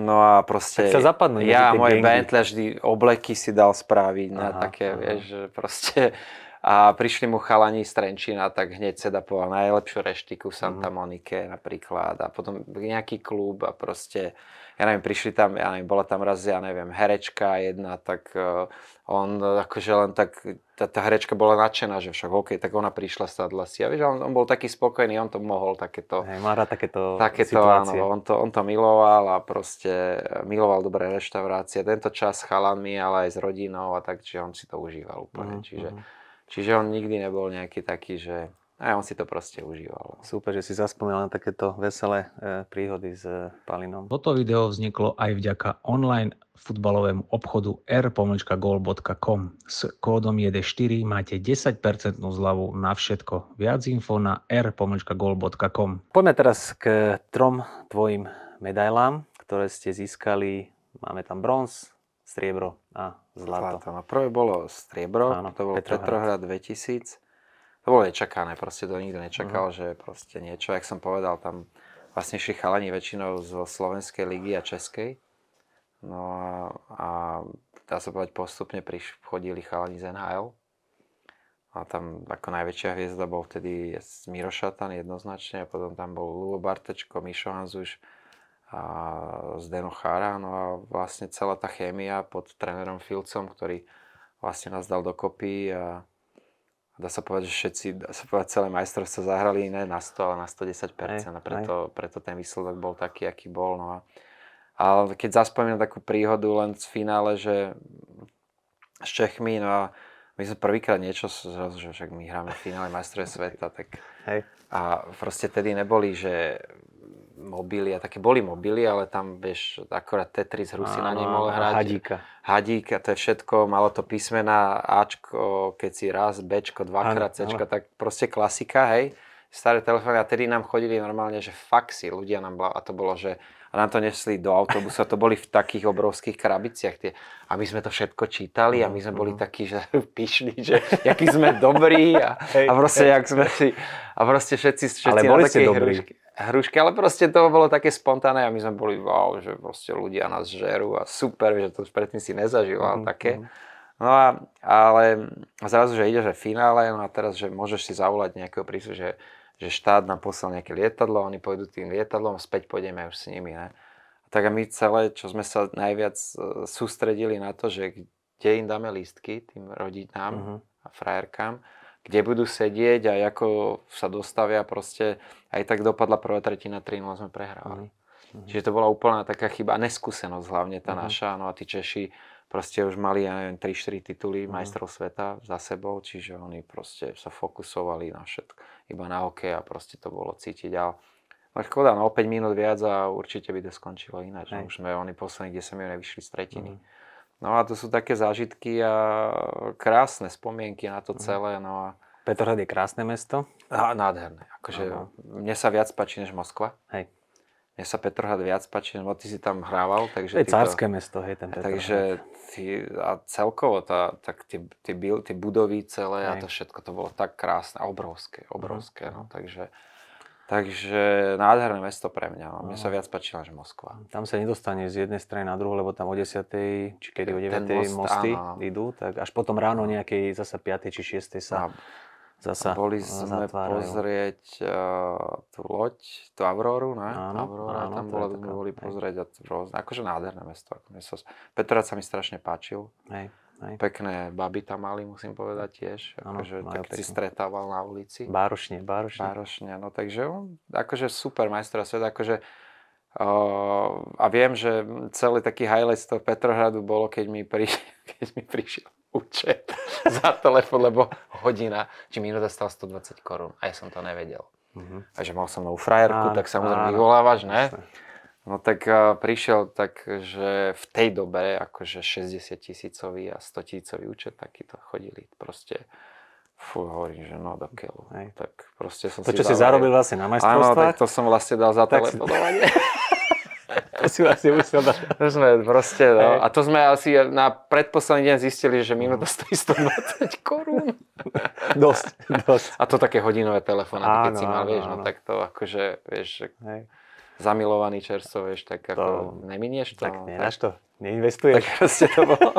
No a proste... Tak sa zapadnú. Ja, moje Bentley vždy obleky si dal spraviť aha, na také, aha. vieš, proste a prišli mu chalani z Trenčína, tak hneď teda povedal najlepšiu reštiku v Santa mhm. Monike napríklad a potom nejaký klub a proste, ja neviem, prišli tam, ja neviem, bola tam raz, ja neviem, herečka jedna, tak uh, on akože len tak, tá, tá herečka bola nadšená, že však OK, tak ona prišla, sadla si a vieš, on, on bol taký spokojný, on to mohol takéto. Hey, má rád takéto, takéto Áno, on to, on to miloval a proste e, miloval dobré reštaurácie, tento čas s chalanmi, ale aj s rodinou a tak, že on si to užíval úplne, mm, čiže... Mm. Čiže on nikdy nebol nejaký taký, že a on si to proste užíval. Super, že si zaspomínal na takéto veselé e, príhody s e, Palinom. Toto video vzniklo aj vďaka online futbalovému obchodu r.goal.com. S kódom JD4 máte 10% zľavu na všetko. Viac info na r.goal.com. Poďme teraz k trom tvojim medailám, ktoré ste získali. Máme tam bronz, striebro a zlato. zlato. No prvé bolo striebro, Áno, to bol Petrohrad. Petrohrad 2000. To bolo nečakané, proste to nikto nečakal, uh-huh. že proste niečo, jak som povedal, tam vlastne šli chalani väčšinou zo Slovenskej ligy a Českej. No a, a dá sa povedať, postupne priš, chodili chalani z NHL. A tam ako najväčšia hviezda bol vtedy Miro Šatan jednoznačne a potom tam bol Lubo Bartečko, Mišo Hanzuš, a z Denochára. No a vlastne celá tá chémia pod trénerom Filcom, ktorý vlastne nás dal dokopy a dá sa povedať, že všetci, dá sa povedať, celé majstrovstvo zahrali iné na 100, ale na 110%. Aj, a preto, preto ten výsledok bol taký, aký bol. No a, ale keď zaspomínam takú príhodu len z finále, že s Čechmi, no a my sme prvýkrát niečo zrazu, že však my hráme v finále majstrove sveta, tak Hej. a proste tedy neboli, že mobily a také boli mobily, ale tam, vieš, akorát Tetris hru si na nej mohol hrať. Hadíka. Hadíka, to je všetko, malo to písmená, Ačko, keď si raz, Bčko, dvakrát, Cčko, tak proste klasika, hej. Staré telefóny a tedy nám chodili normálne, že faxy, ľudia nám, a to bolo, že a nám to nesli do autobusa, to boli v takých obrovských krabiciach tie. A my sme to všetko čítali a my mhm, sme boli mhm. takí, že pyšní, že jaký sme dobrí a, a proste, jak sme si, a proste všetci, všetci Ale boli ste dobrí. Hrušky hrušky, ale proste to bolo také spontánne a my sme boli wow, že proste ľudia nás žerú a super, že to už predtým si nezažíval mm-hmm. také. Mhm. No a, ale zrazu, že ide že v finále, no a teraz, že môžeš si zavolať nejakého prísu, že, že štát nám poslal nejaké lietadlo, oni pôjdu tým lietadlom, späť pôjdeme už s nimi, ne? Tak a my celé, čo sme sa najviac e, sústredili na to, že kde im dáme lístky, tým rodinám uh-huh. Mhm. a frajerkám, kde budú sedieť a ako sa dostavia proste. Aj tak dopadla prvá tretina 3 a sme prehrávali. Mm-hmm. Čiže to bola úplná taká chyba, neskúsenosť hlavne tá mm-hmm. naša, no a tí Češi proste už mali, ja neviem, 3-4 tituly mm-hmm. majstrov sveta za sebou, čiže oni proste sa fokusovali na všetko, iba na hokej a proste to bolo cítiť. A No škoda, no o 5 minút viac a určite by to skončilo ináč. No už sme oni posledných 10 minút nevyšli z tretiny. Mm. No a to sú také zážitky a krásne spomienky na to mhm. celé. No a... Petrohrad je krásne mesto? A, nádherné. Akože Aha. mne sa viac páči než Moskva. Hej. Mne sa Petrohrad viac páči, lebo ty si tam hrával. Takže je cárske to, mesto, hej, ten Petrohrad. Takže ty, a celkovo tá, tak tie, tie, tie budovy celé hej. a to všetko, to bolo tak krásne, obrovské, obrovské. Uh-huh. No, takže Takže nádherné mesto pre mňa. No. Mne sa viac páčila že Moskva. Tam sa nedostane z jednej strany na druhú, lebo tam o 10. či kedy o 9. Most, mosty áno. idú, tak až potom ráno no. nejakej zase 5. či 6. sa a, zasa Boli sme zatvárajú. pozrieť uh, tú loď, tú Avroru, ne? Áno, Avrora, áno, tam bola taká, boli pozrieť a rôzne, akože nádherné mesto. Ako sa, sa mi strašne páčil. Hej. Hej. Pekné baby tam mali, musím povedať tiež. Ano, akože, tak pekné. si stretával na ulici. Bárošne, bárošne. Bárošne, no takže on, akože super majstra sveta, akože Uh, a viem, že celý taký highlight z toho Petrohradu bolo, keď mi, pri, keď mi prišiel účet za telefon, lebo hodina, či minúta stal 120 korún a ja som to nevedel. Uh-huh. Mhm. A že mal som novú frajerku, áno, tak samozrejme vyvolávaš, ne? Jasne. No tak eh, prišiel tak, že v tej dobe akože 60 tisícový a 100 tisícový účet takýto chodili proste fú, hovorím, že no do keľu. Hej. Tak proste som to, si čo si zarobil vlastne na majstrovstvách? Áno, tak to som vlastne dal za tak telefonovanie. Si... to si vlastne musel dať. To sme proste, no. Hej. A to sme asi na predposledný deň zistili, že minúta no. stojí 120 korún. dosť, dosť. A to také hodinové telefóny, keď si mal, vieš, no áno. no tak to akože, vieš, Hej zamilovaný čerstvo, vieš, tak ako to, neminieš to. Tak nenáš to, neinvestuješ. Tak proste to bolo,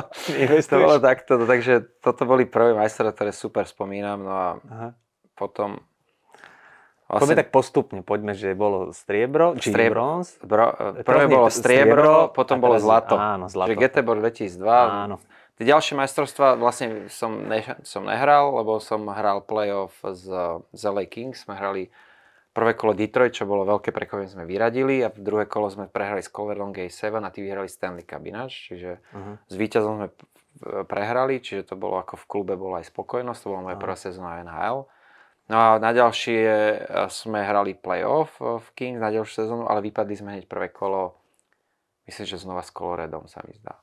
to bolo takto. takže toto boli prvé majstra, ktoré super spomínam. No a Aha. potom... Vlastne, poďme tak postupne, poďme, že bolo striebro, či strieb, bronz. Bro, prvé bolo striebro, striebro potom bolo zlato. Áno, zlato. Čiže Getebor 2002. Áno. Tie ďalšie majstrovstvá vlastne som, ne, som nehral, lebo som hral playoff z, z LA Kings. Sme hrali Prvé kolo Detroit, čo bolo veľké prekvapenie, sme vyradili a v druhé kolo sme prehrali s Colorado Gay 7 a tí vyhrali Stanley Cup ináč, čiže uh-huh. s víťazom sme prehrali, čiže to bolo ako v klube bola aj spokojnosť, to bola moja mhm. prvá sezóna NHL. No a na ďalšie e, sme hrali playoff e, v Kings na ďalšiu sezónu, ale vypadli sme hneď prvé kolo, myslím, že znova s Coloredom sa mi zdá.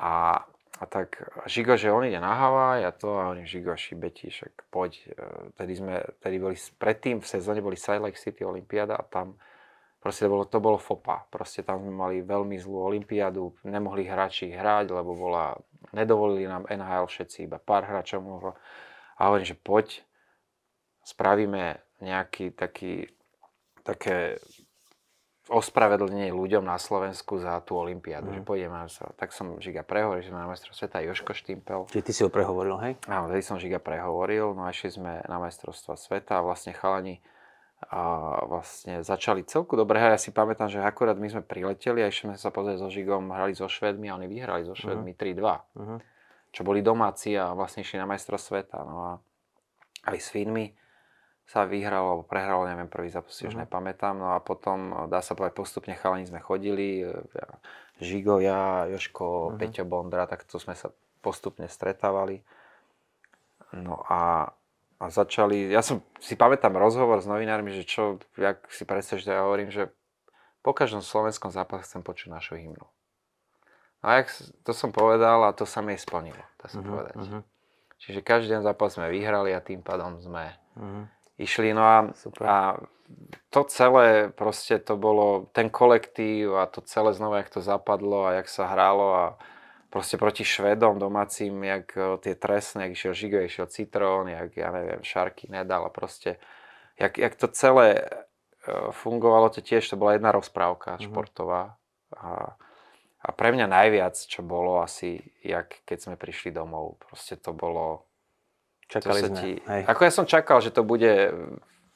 A a tak Žigo, že on ide na Havaj a to a oni Žigo šibetí, však poď. E, tedy sme, tedy boli predtým v sezóne boli Side Lake City Olympiáda a tam proste to bolo, to bolo fopa. Proste tam sme mali veľmi zlú Olympiádu, nemohli hráči hrať, lebo bola, nedovolili nám NHL všetci, iba pár hráčov mohlo. A hovorím, že poď, spravíme nejaký taký, také ospravedlnenie ľuďom na Slovensku za tú olympiádu, mm. že mhm. pôjdeme sa. Tak som Žiga prehovoril, že sme na majstrov sveta Joško Štýmpel. Čiže ty si ho prehovoril, hej? Áno, tedy som Žiga prehovoril, no a sme na majstrovstva sveta a vlastne chalani a vlastne začali celku dobre hrať. Ja si pamätám, že akurát my sme prileteli a išli sme sa pozrieť so Žigom, hrali so Švedmi a oni vyhrali so mhm. Švedmi mm huh 3-2. mm Čo boli domáci a vlastne išli na majstrov sveta. No a aj s Finmi sa vyhral alebo prehral, neviem, prvý zápas si uh-huh. už mhm. nepamätám. No a potom, eh, dá sa povedať, postupne chalani sme chodili, eh, ja, Žigo, ja, Joško, uh-huh. Peťo Bondra, tak to sme sa postupne stretávali. No a, a začali, ja som si pamätám rozhovor s novinármi, že čo, jak si predstavíš, že ja hovorím, že po každom slovenskom zápase chcem počuť našu hymnu. A jak, to som povedal a to sa mi splnilo, dá sa uh-huh, povedať. Uh-huh. Čiže každý deň zápas sme vyhrali a tým pádom sme uh-huh išli. No a, Super. a to celé proste to bolo, ten kolektív a to celé znova, jak to zapadlo a jak sa hrálo a proste proti Švedom domácim, jak e, tie trestné, jak išiel Žigo, išiel Citrón, jak ja neviem, Šarky nedal a proste, jak, jak to celé e, fungovalo, to tiež, to bola jedna rozprávka mm-hmm. športová a, a pre mňa najviac, čo bolo asi, jak keď sme prišli domov, proste to bolo Čakali sme. Ti... Ako ja som čakal, že to bude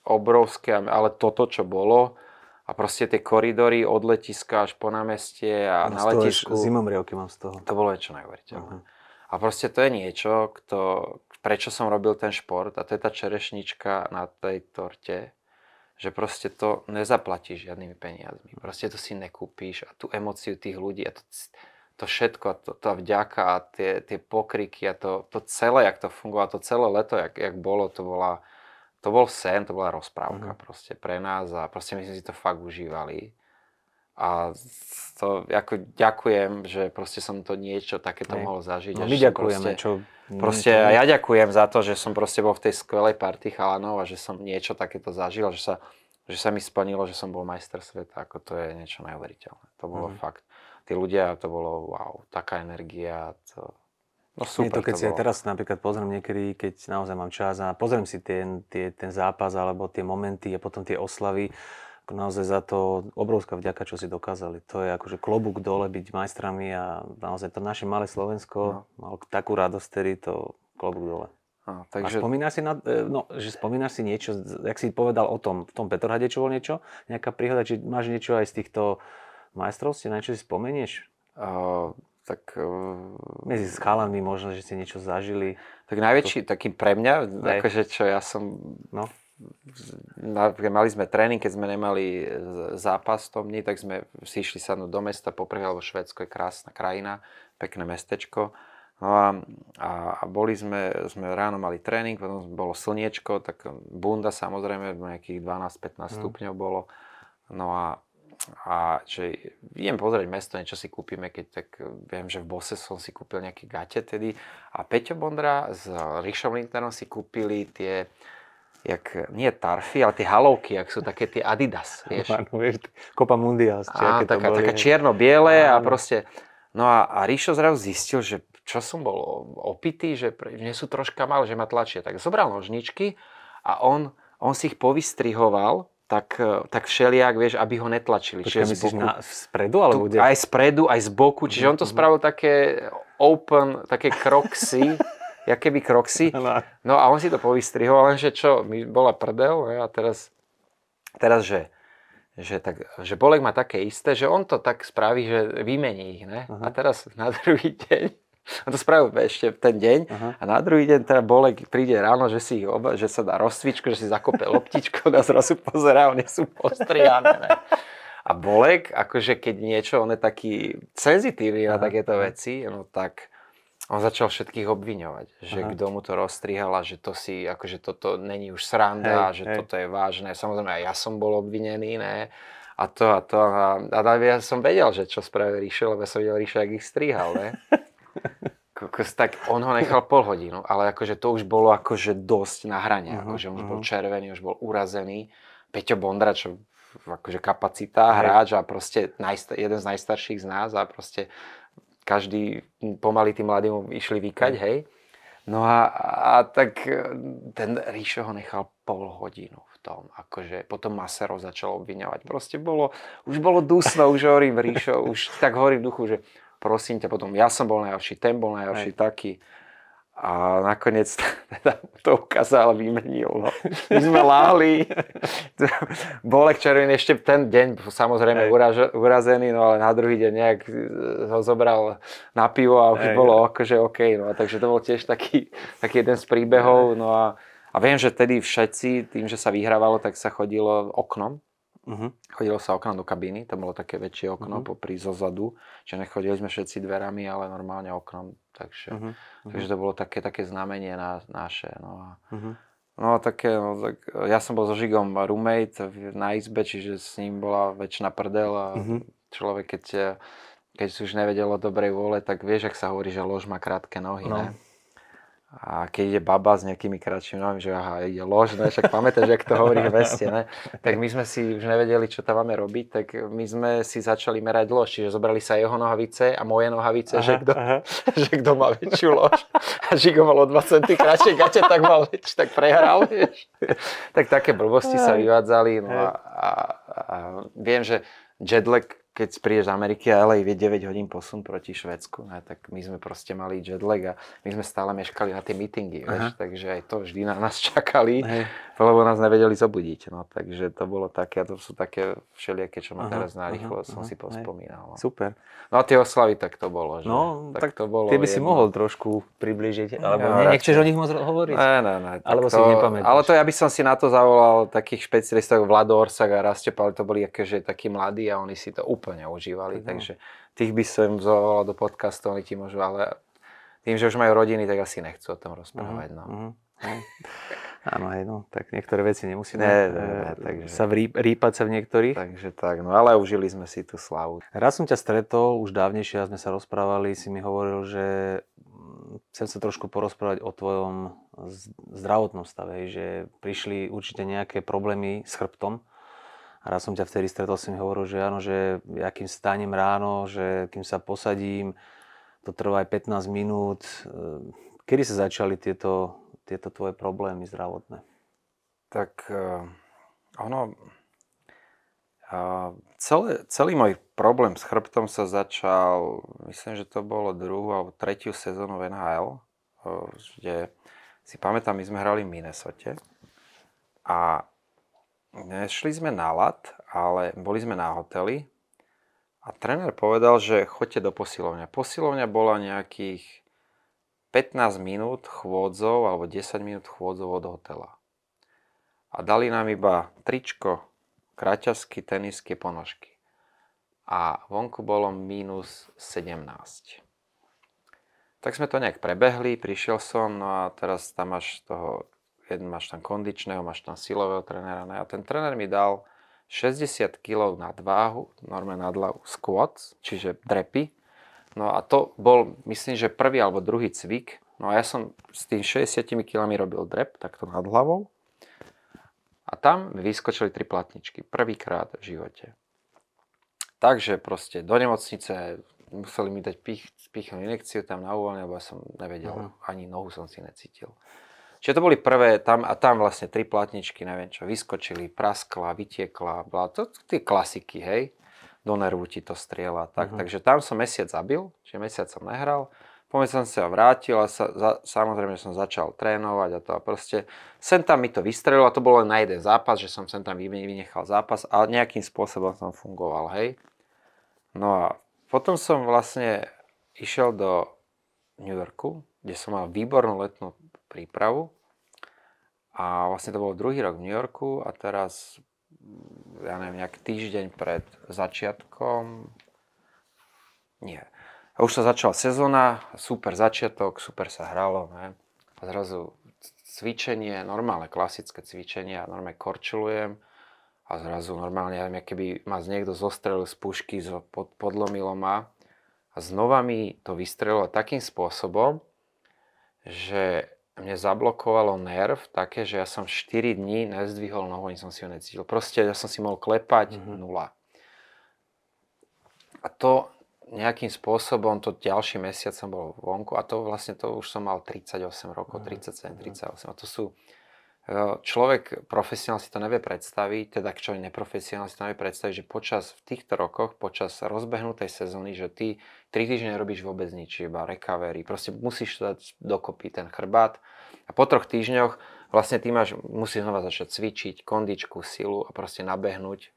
obrovské, ale toto, čo bolo, a proste tie koridory od letiska až po námestie a no, na letisku. Zimomrievky mám z toho. To bolo niečo neuveriteľné. Uh-huh. A proste to je niečo, kto, prečo som robil ten šport a to je tá čerešnička na tej torte, že proste to nezaplatíš žiadnymi peniazmi. Proste to si nekúpíš a tú emociu tých ľudí a to, to všetko, to, tá vďaka, tie, tie pokriky a to, to celé, jak to fungovalo, to celé leto, jak, jak bolo, to bola, to bol sen, to bola rozprávka mm proste pre nás a proste my sme si to fakt užívali. A to, ako ďakujem, že proste som to niečo takéto mohol zažiť. No, my ďakujeme, proste, čo... Proste ja ďakujem za to, že som proste bol v tej skvelej party chalanov a že som niečo takéto zažil, že sa, že sa mi splnilo, že som bol majster sveta, ako to je niečo neuveriteľné. To bolo mm-hmm. fakt tí ľudia, to bolo wow, taká energia, to... No super, to, keď to si bolo. ja teraz napríklad pozriem niekedy, keď naozaj mám čas a pozriem si ten, ten, ten zápas alebo tie momenty a potom tie oslavy, naozaj za to obrovská vďaka, čo si dokázali. To je akože klobúk dole byť majstrami a naozaj to naše malé Slovensko no. mal takú radosť, ktorý to klobúk dole. A, takže... A spomínaš si, na, e, no, že spomínaš si niečo, jak si povedal o tom, v tom Petrohade, čo bol niečo, nejaká príhoda, či máš niečo aj z týchto majstrov si na čo si spomenieš? Uh, tak... Uh, Medzi skalami možno, že ste niečo zažili. Tak najväčší, to... taký pre mňa, Aj. akože čo ja som... No. Mali sme tréning, keď sme nemali e, zápas v tom tak sme si išli sadnúť do mesta, poprvé, alebo Švédsko je krásna krajina, pekné mestečko. No a, a, a boli sme, sme ráno mali tréning, potom bolo slniečko, tak bunda samozrejme, nejakých 12-15 mm. stupňov bolo. No a a že idem pozrieť mesto, niečo si kúpime, keď tak eh, viem, že v Bose som si kúpil nejaké gate tedy a Peťo Bondra s Rišom Lindnerom si kúpili tie jak, nie tarfy, ale tie halovky, ak sú také tie Adidas, vieš. Áno, vieš, Copa Mundial. Á, taká, boli. taká čierno-biele a proste, no a, a Rišo zrazu zistil, že čo som bol opitý, že mne sú troška mal, že ma tlačia. Tak zobral nožničky a on, on si ich povystrihoval tak, e, tak všeliak, vieš, aby ho netlačili. Počkaj, myslíš boku, na spredu alebo tu, Aj spredu, aj z boku, čiže on to mhm. spravil také open, také kroxy, jaké by kroxy. No. no a on si to povystrihol, lenže čo, mi bola prdel a teraz, teraz že, že, tak, že Bolek má také isté, že on to tak spraví, že vymení ich, ne? Aha. A teraz na druhý deň on to spravil ešte ten deň Aha. a na druhý deň teda Bolek príde ráno, že, si oba, že sa dá rozcvičku, že si zakope loptičko, a zrazu pozerá, oni sú postriané. A Bolek, akože keď niečo, on je taký senzitívny na takéto veci, no tak on začal všetkých obviňovať, že kto mu to rozstrihal a že to si, akože toto není už sranda, hej, že hej. toto je vážne. Samozrejme aj ja som bol obvinený, ne? A to a to. A, a ja som vedel, že čo spravil Ríšo, lebo som videl Ríšo, jak ich strihal, ne? Kokos, tak on ho nechal pol hodinu, ale akože to už bolo akože dosť na hrane. Uh-huh, akože on už uh-huh. bol červený, už bol urazený. Peťo Bondra, čo akože kapacita, hráč a proste najsta- jeden z najstarších z nás a proste každý, pomaly tí mladí mu išli vykať, hej. No a, a tak e, ten Ríšo ho nechal pol hodinu v tom, akože potom Masero začal obviňovať. Proste bolo, už bolo dusno, už hovorím Ríšo, už tak v duchu, že prosím ťa potom, ja som bol najhorší, ten bol najhorší, Aj. taký. A nakoniec teda to ukázal, vymenil. No. My sme láhli. Bolek Červin ešte ten deň samozrejme uraž, urazený, no ale na druhý deň nejak e, ho zobral na pivo a už Aj. bolo ja. akože OK. No. A takže to bol tiež taký, taký jeden z príbehov. No a, a viem, že tedy všetci, tým, že sa vyhrávalo, tak sa chodilo oknom. Uh-huh. Chodilo sa okna do kabíny, tam bolo také väčšie okno uh-huh. popri zozadu, že nechodili sme všetci dverami, ale normálne oknom, takže, uh-huh. takže to bolo také, také znamenie na, naše. No a, uh-huh. No také, no, tak ja som bol so Žigom roommate na izbe, čiže s ním bola väčšina prdel a uh-huh. človek, keď, keď si už nevedelo dobrej vôle, tak vieš, ak sa hovorí, že lož má krátke nohy, no. ne? A keď ide baba s nejakými kratšími nohami, že aha, ide lož, no však pamätáš, jak to hovorí v veste, ne? tak my sme si už nevedeli, čo tam máme robiť, tak my sme si začali merať lož, čiže zobrali sa jeho nohavice a moje nohavice, aha, že, kto, že kto má väčšiu lož. A Žigo mal o 2 cm kratšie gate, tak mal väčšie, tak prehral, vieš. Tak také blbosti aj, sa vyvádzali. No a, a, a viem, že jetlag keď prídeš z Ameriky a LA je 9 hodín posun proti Švedsku, ne, tak my sme proste mali jetlag a my sme stále meškali na tie meetingy, vieš, takže aj to vždy na nás čakali. Hej lebo nás nevedeli zobudiť. No, takže to bolo také, a to sú také všelijaké, čo ma teraz narýchlo aha, som aha, si pospomínal. No. Super. No a tie oslavy tak to bolo, že? No, tak, tak to bolo. Tie by jedno. si mohol trošku priblížiť, alebo no, nechceš o nich moc hovoriť? Ne, ne, ne. Alebo to, si ich nepamätáš. Ale to ja by som si na to zavolal takých špecialistov, Vlado Orsak a Rastepal, to boli akože takí mladí a oni si to úplne užívali, no. takže tých by som zavolal do podcastu, oni ti môžu, ale tým, že už majú rodiny, tak asi nechcú o tom rozprávať. Uh-huh, no. uh-huh. Áno, hej, no, tak niektoré veci nemusíme. Ne, eh, ne, ne, takže sa vrí, rýpať sa v niektorých. Takže tak, no ale užili sme si tú slavu. Raz som ťa stretol, už dávnejšie, a sme sa rozprávali, si mi hovoril, že mm, chcem sa trošku porozprávať o tvojom zdravotnom stave, že prišli určite nejaké problémy s chrbtom. A raz som ťa vtedy stretol, si mi hovoril, že áno, že akým stánem ráno, že kým sa posadím, to trvá aj 15 minút. Eh, kedy sa začali tieto tieto tvoje problémy zdravotné? Tak uh, ono... Uh, celé, celý môj problém s chrbtom sa začal, myslím, že to bolo druhú alebo tretiu sezónu v NHL, eh, kde si pamätám, my sme hrali v Minnesota a nešli sme na lat, ale boli sme na hoteli a tréner povedal, že choďte do posilovňa. Posilovňa bola nejakých 15 minút chôdzov alebo 10 minút chôdzov od hotela. A dali nám iba tričko, kraťasky, tenisky, ponožky. A vonku bolo minus 17. Tak sme to nejak prebehli, prišiel som, no a teraz tam máš toho, jeden máš tam kondičného, máš tam silového trénera. No a ten tréner mi dal 60 kg nadváhu, normálne na dlahu, squats, čiže drepy, No a to bol, myslím, že prvý alebo druhý cvik. No a ja som s tým 60 kilami robil drep, takto nad hlavou. A tam vyskočili tri platničky. Prvýkrát v živote. Takže proste do nemocnice museli mi dať pichnú inekciu tam na uvoľne, lebo ja som nevedel, uh-huh. ani nohu som si necítil. Čiže to boli prvé, tam, a tam vlastne tri platničky, neviem čo, vyskočili, praskla, vytiekla, bola to, to tie klasiky, hej do nervu ti to strieľa. Tak, uh-huh. Takže tam som mesiac zabil, čiže mesiac som nehral. Po som sa vrátil a sa, za, samozrejme som začal trénovať a to a proste sem tam mi to vystrelilo a to bolo len na jeden zápas, že som sem tam vynechal zápas a nejakým spôsobom som fungoval, hej. No a potom som vlastne išiel do New Yorku, kde som mal výbornú letnú prípravu a vlastne to bol druhý rok v New Yorku a teraz ja neviem, nejak týždeň pred začiatkom. Nie. A už sa začala sezóna, super začiatok, super sa hralo, ne? A zrazu cvičenie, normálne klasické cvičenie, ja normálne korčulujem a zrazu normálne, ja neviem, keby ma niekto zostrelil z pušky, pod, podlomilo ma a znova mi to vystrelilo takým spôsobom, že mne zablokovalo nerv také, že ja som 4 dní nezdvihol nohu, ani som si ho necítil. Proste ja som si mohol klepať mm-hmm. nula. A to nejakým spôsobom, to ďalší mesiac som bol vonku a to vlastne to už som mal 38 rokov, mm-hmm. 37, 38. A to sú, E, človek profesionál si to nevie predstaviť, teda čo neprofesionál si to nevie predstaviť, že počas v týchto rokoch, počas rozbehnutej sezóny, že ty 3 týždne robíš vôbec nič, iba recovery, proste musíš to dať dokopy ten chrbát a po troch týždňoch vlastne ty máš, musíš znova začať cvičiť, kondičku, silu a proste nabehnúť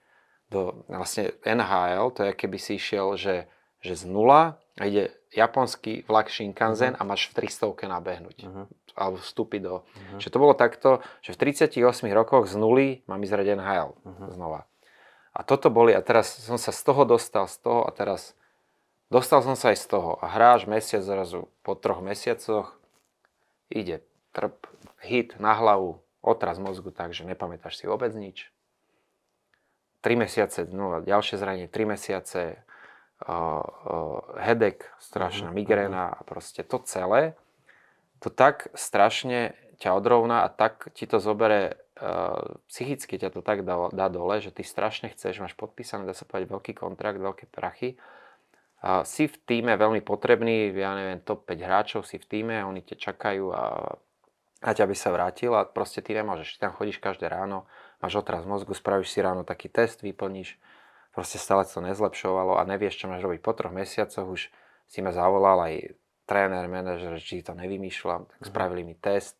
do vlastne NHL, to je keby si išiel, že, že z nula a ide japonský vlak Shinkansen uh-huh. a máš v 300 nabehnúť. Uh-huh alebo vstúpiť do... Uh-huh. Mhm. Čiže to bolo takto, že v 38 rokoch z nuly mám ísť NHL uh-huh. Mhm. znova. A toto boli, a teraz som sa z toho dostal, z toho a teraz dostal som sa aj z toho. A hráš mesiac zrazu, po troch mesiacoch ide trp, hit na hlavu, otraz mozgu takže nepamätáš si vôbec nič. 3 mesiace, no ďalšie zranie, 3 mesiace, uh, uh, hedek, strašná mhm, migréna a proste to celé to tak strašne ťa odrovná a tak ti to zobere, eh, psychicky ťa to tak dá, dá dole, že ty strašne chceš, máš podpísaný, dá sa povedať, veľký kontrakt, veľké prachy. A si v týme veľmi potrebný, ja neviem, top 5 hráčov si v týme, oni ťa čakajú a na ťa by sa vrátil a proste ty nemôžeš. Ty tam chodíš každé ráno, máš otraz mozgu, spravíš si ráno taký test, vyplníš, proste stále to nezlepšovalo a nevieš, čo máš robiť. Po troch mesiacoch už si ma zavolal aj tréner, manažer, či to nevymýšľam, tak mhm. spravili mi test,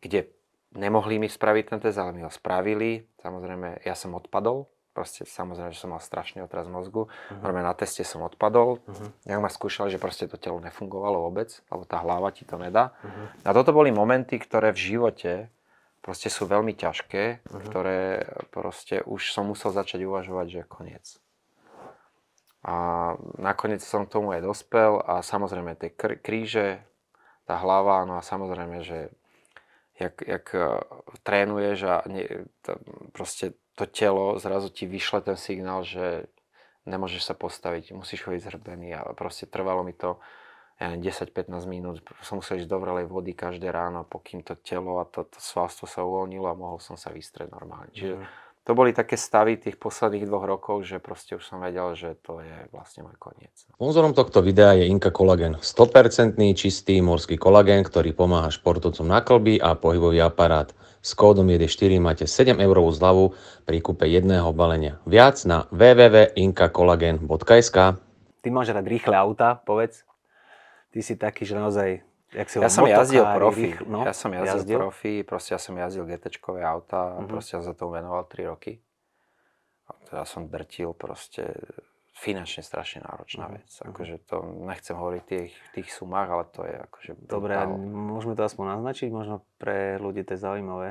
kde nemohli mi spraviť ten test, ale mi ho spravili. Samozrejme, ja som odpadol, proste samozrejme, že som mal strašný otraz mozgu. Uh-huh. Normálne na teste som odpadol. Uh-huh. ja ma skúšali, že proste to telo nefungovalo vôbec, alebo tá hlava ti to nedá. Uh-huh. A toto boli momenty, ktoré v živote proste sú veľmi ťažké, uh-huh. ktoré proste už som musel začať uvažovať, že koniec. A nakoniec som k tomu aj dospel a samozrejme tie kr- kríže, tá hlava, no a samozrejme, že jak, jak e, trénuješ a nie, to, proste to telo zrazu ti vyšle ten signál, že nemôžeš sa postaviť, musíš chodiť zhrbený a proste trvalo mi to ja 10-15 minút, som musel ísť do vrelej vody každé ráno, pokým to telo a to, to svalstvo sa uvoľnilo a mohol som sa vystrieť normálne. Čiže mhm to boli také stavy tých posledných dvoch rokov, že proste už som vedel, že to je vlastne môj koniec. Sponzorom tohto videa je Inka Kolagen. 100% čistý morský kolagén, ktorý pomáha športovcom na klby a pohybový aparát. S kódom 4 máte 7 eurovú zľavu pri kúpe jedného balenia. Viac na www.inkakolagen.sk Ty máš rád rýchle auta, povedz. Ty si taký, že naozaj jak si ja, som jazdil profi, rých, no, ja som jazdil, jazdil profi, proste ja som jazdil GT-čkové auta, mm-hmm. proste ja za to venoval 3 roky. A teda som drtil proste finančne strašne náročná mm-hmm. vec. Mhm. Akože to nechcem hovoriť tých, tých sumách, ale to je akože... Dobre, môžeme to aspoň naznačiť, možno pre ľudí to je zaujímavé.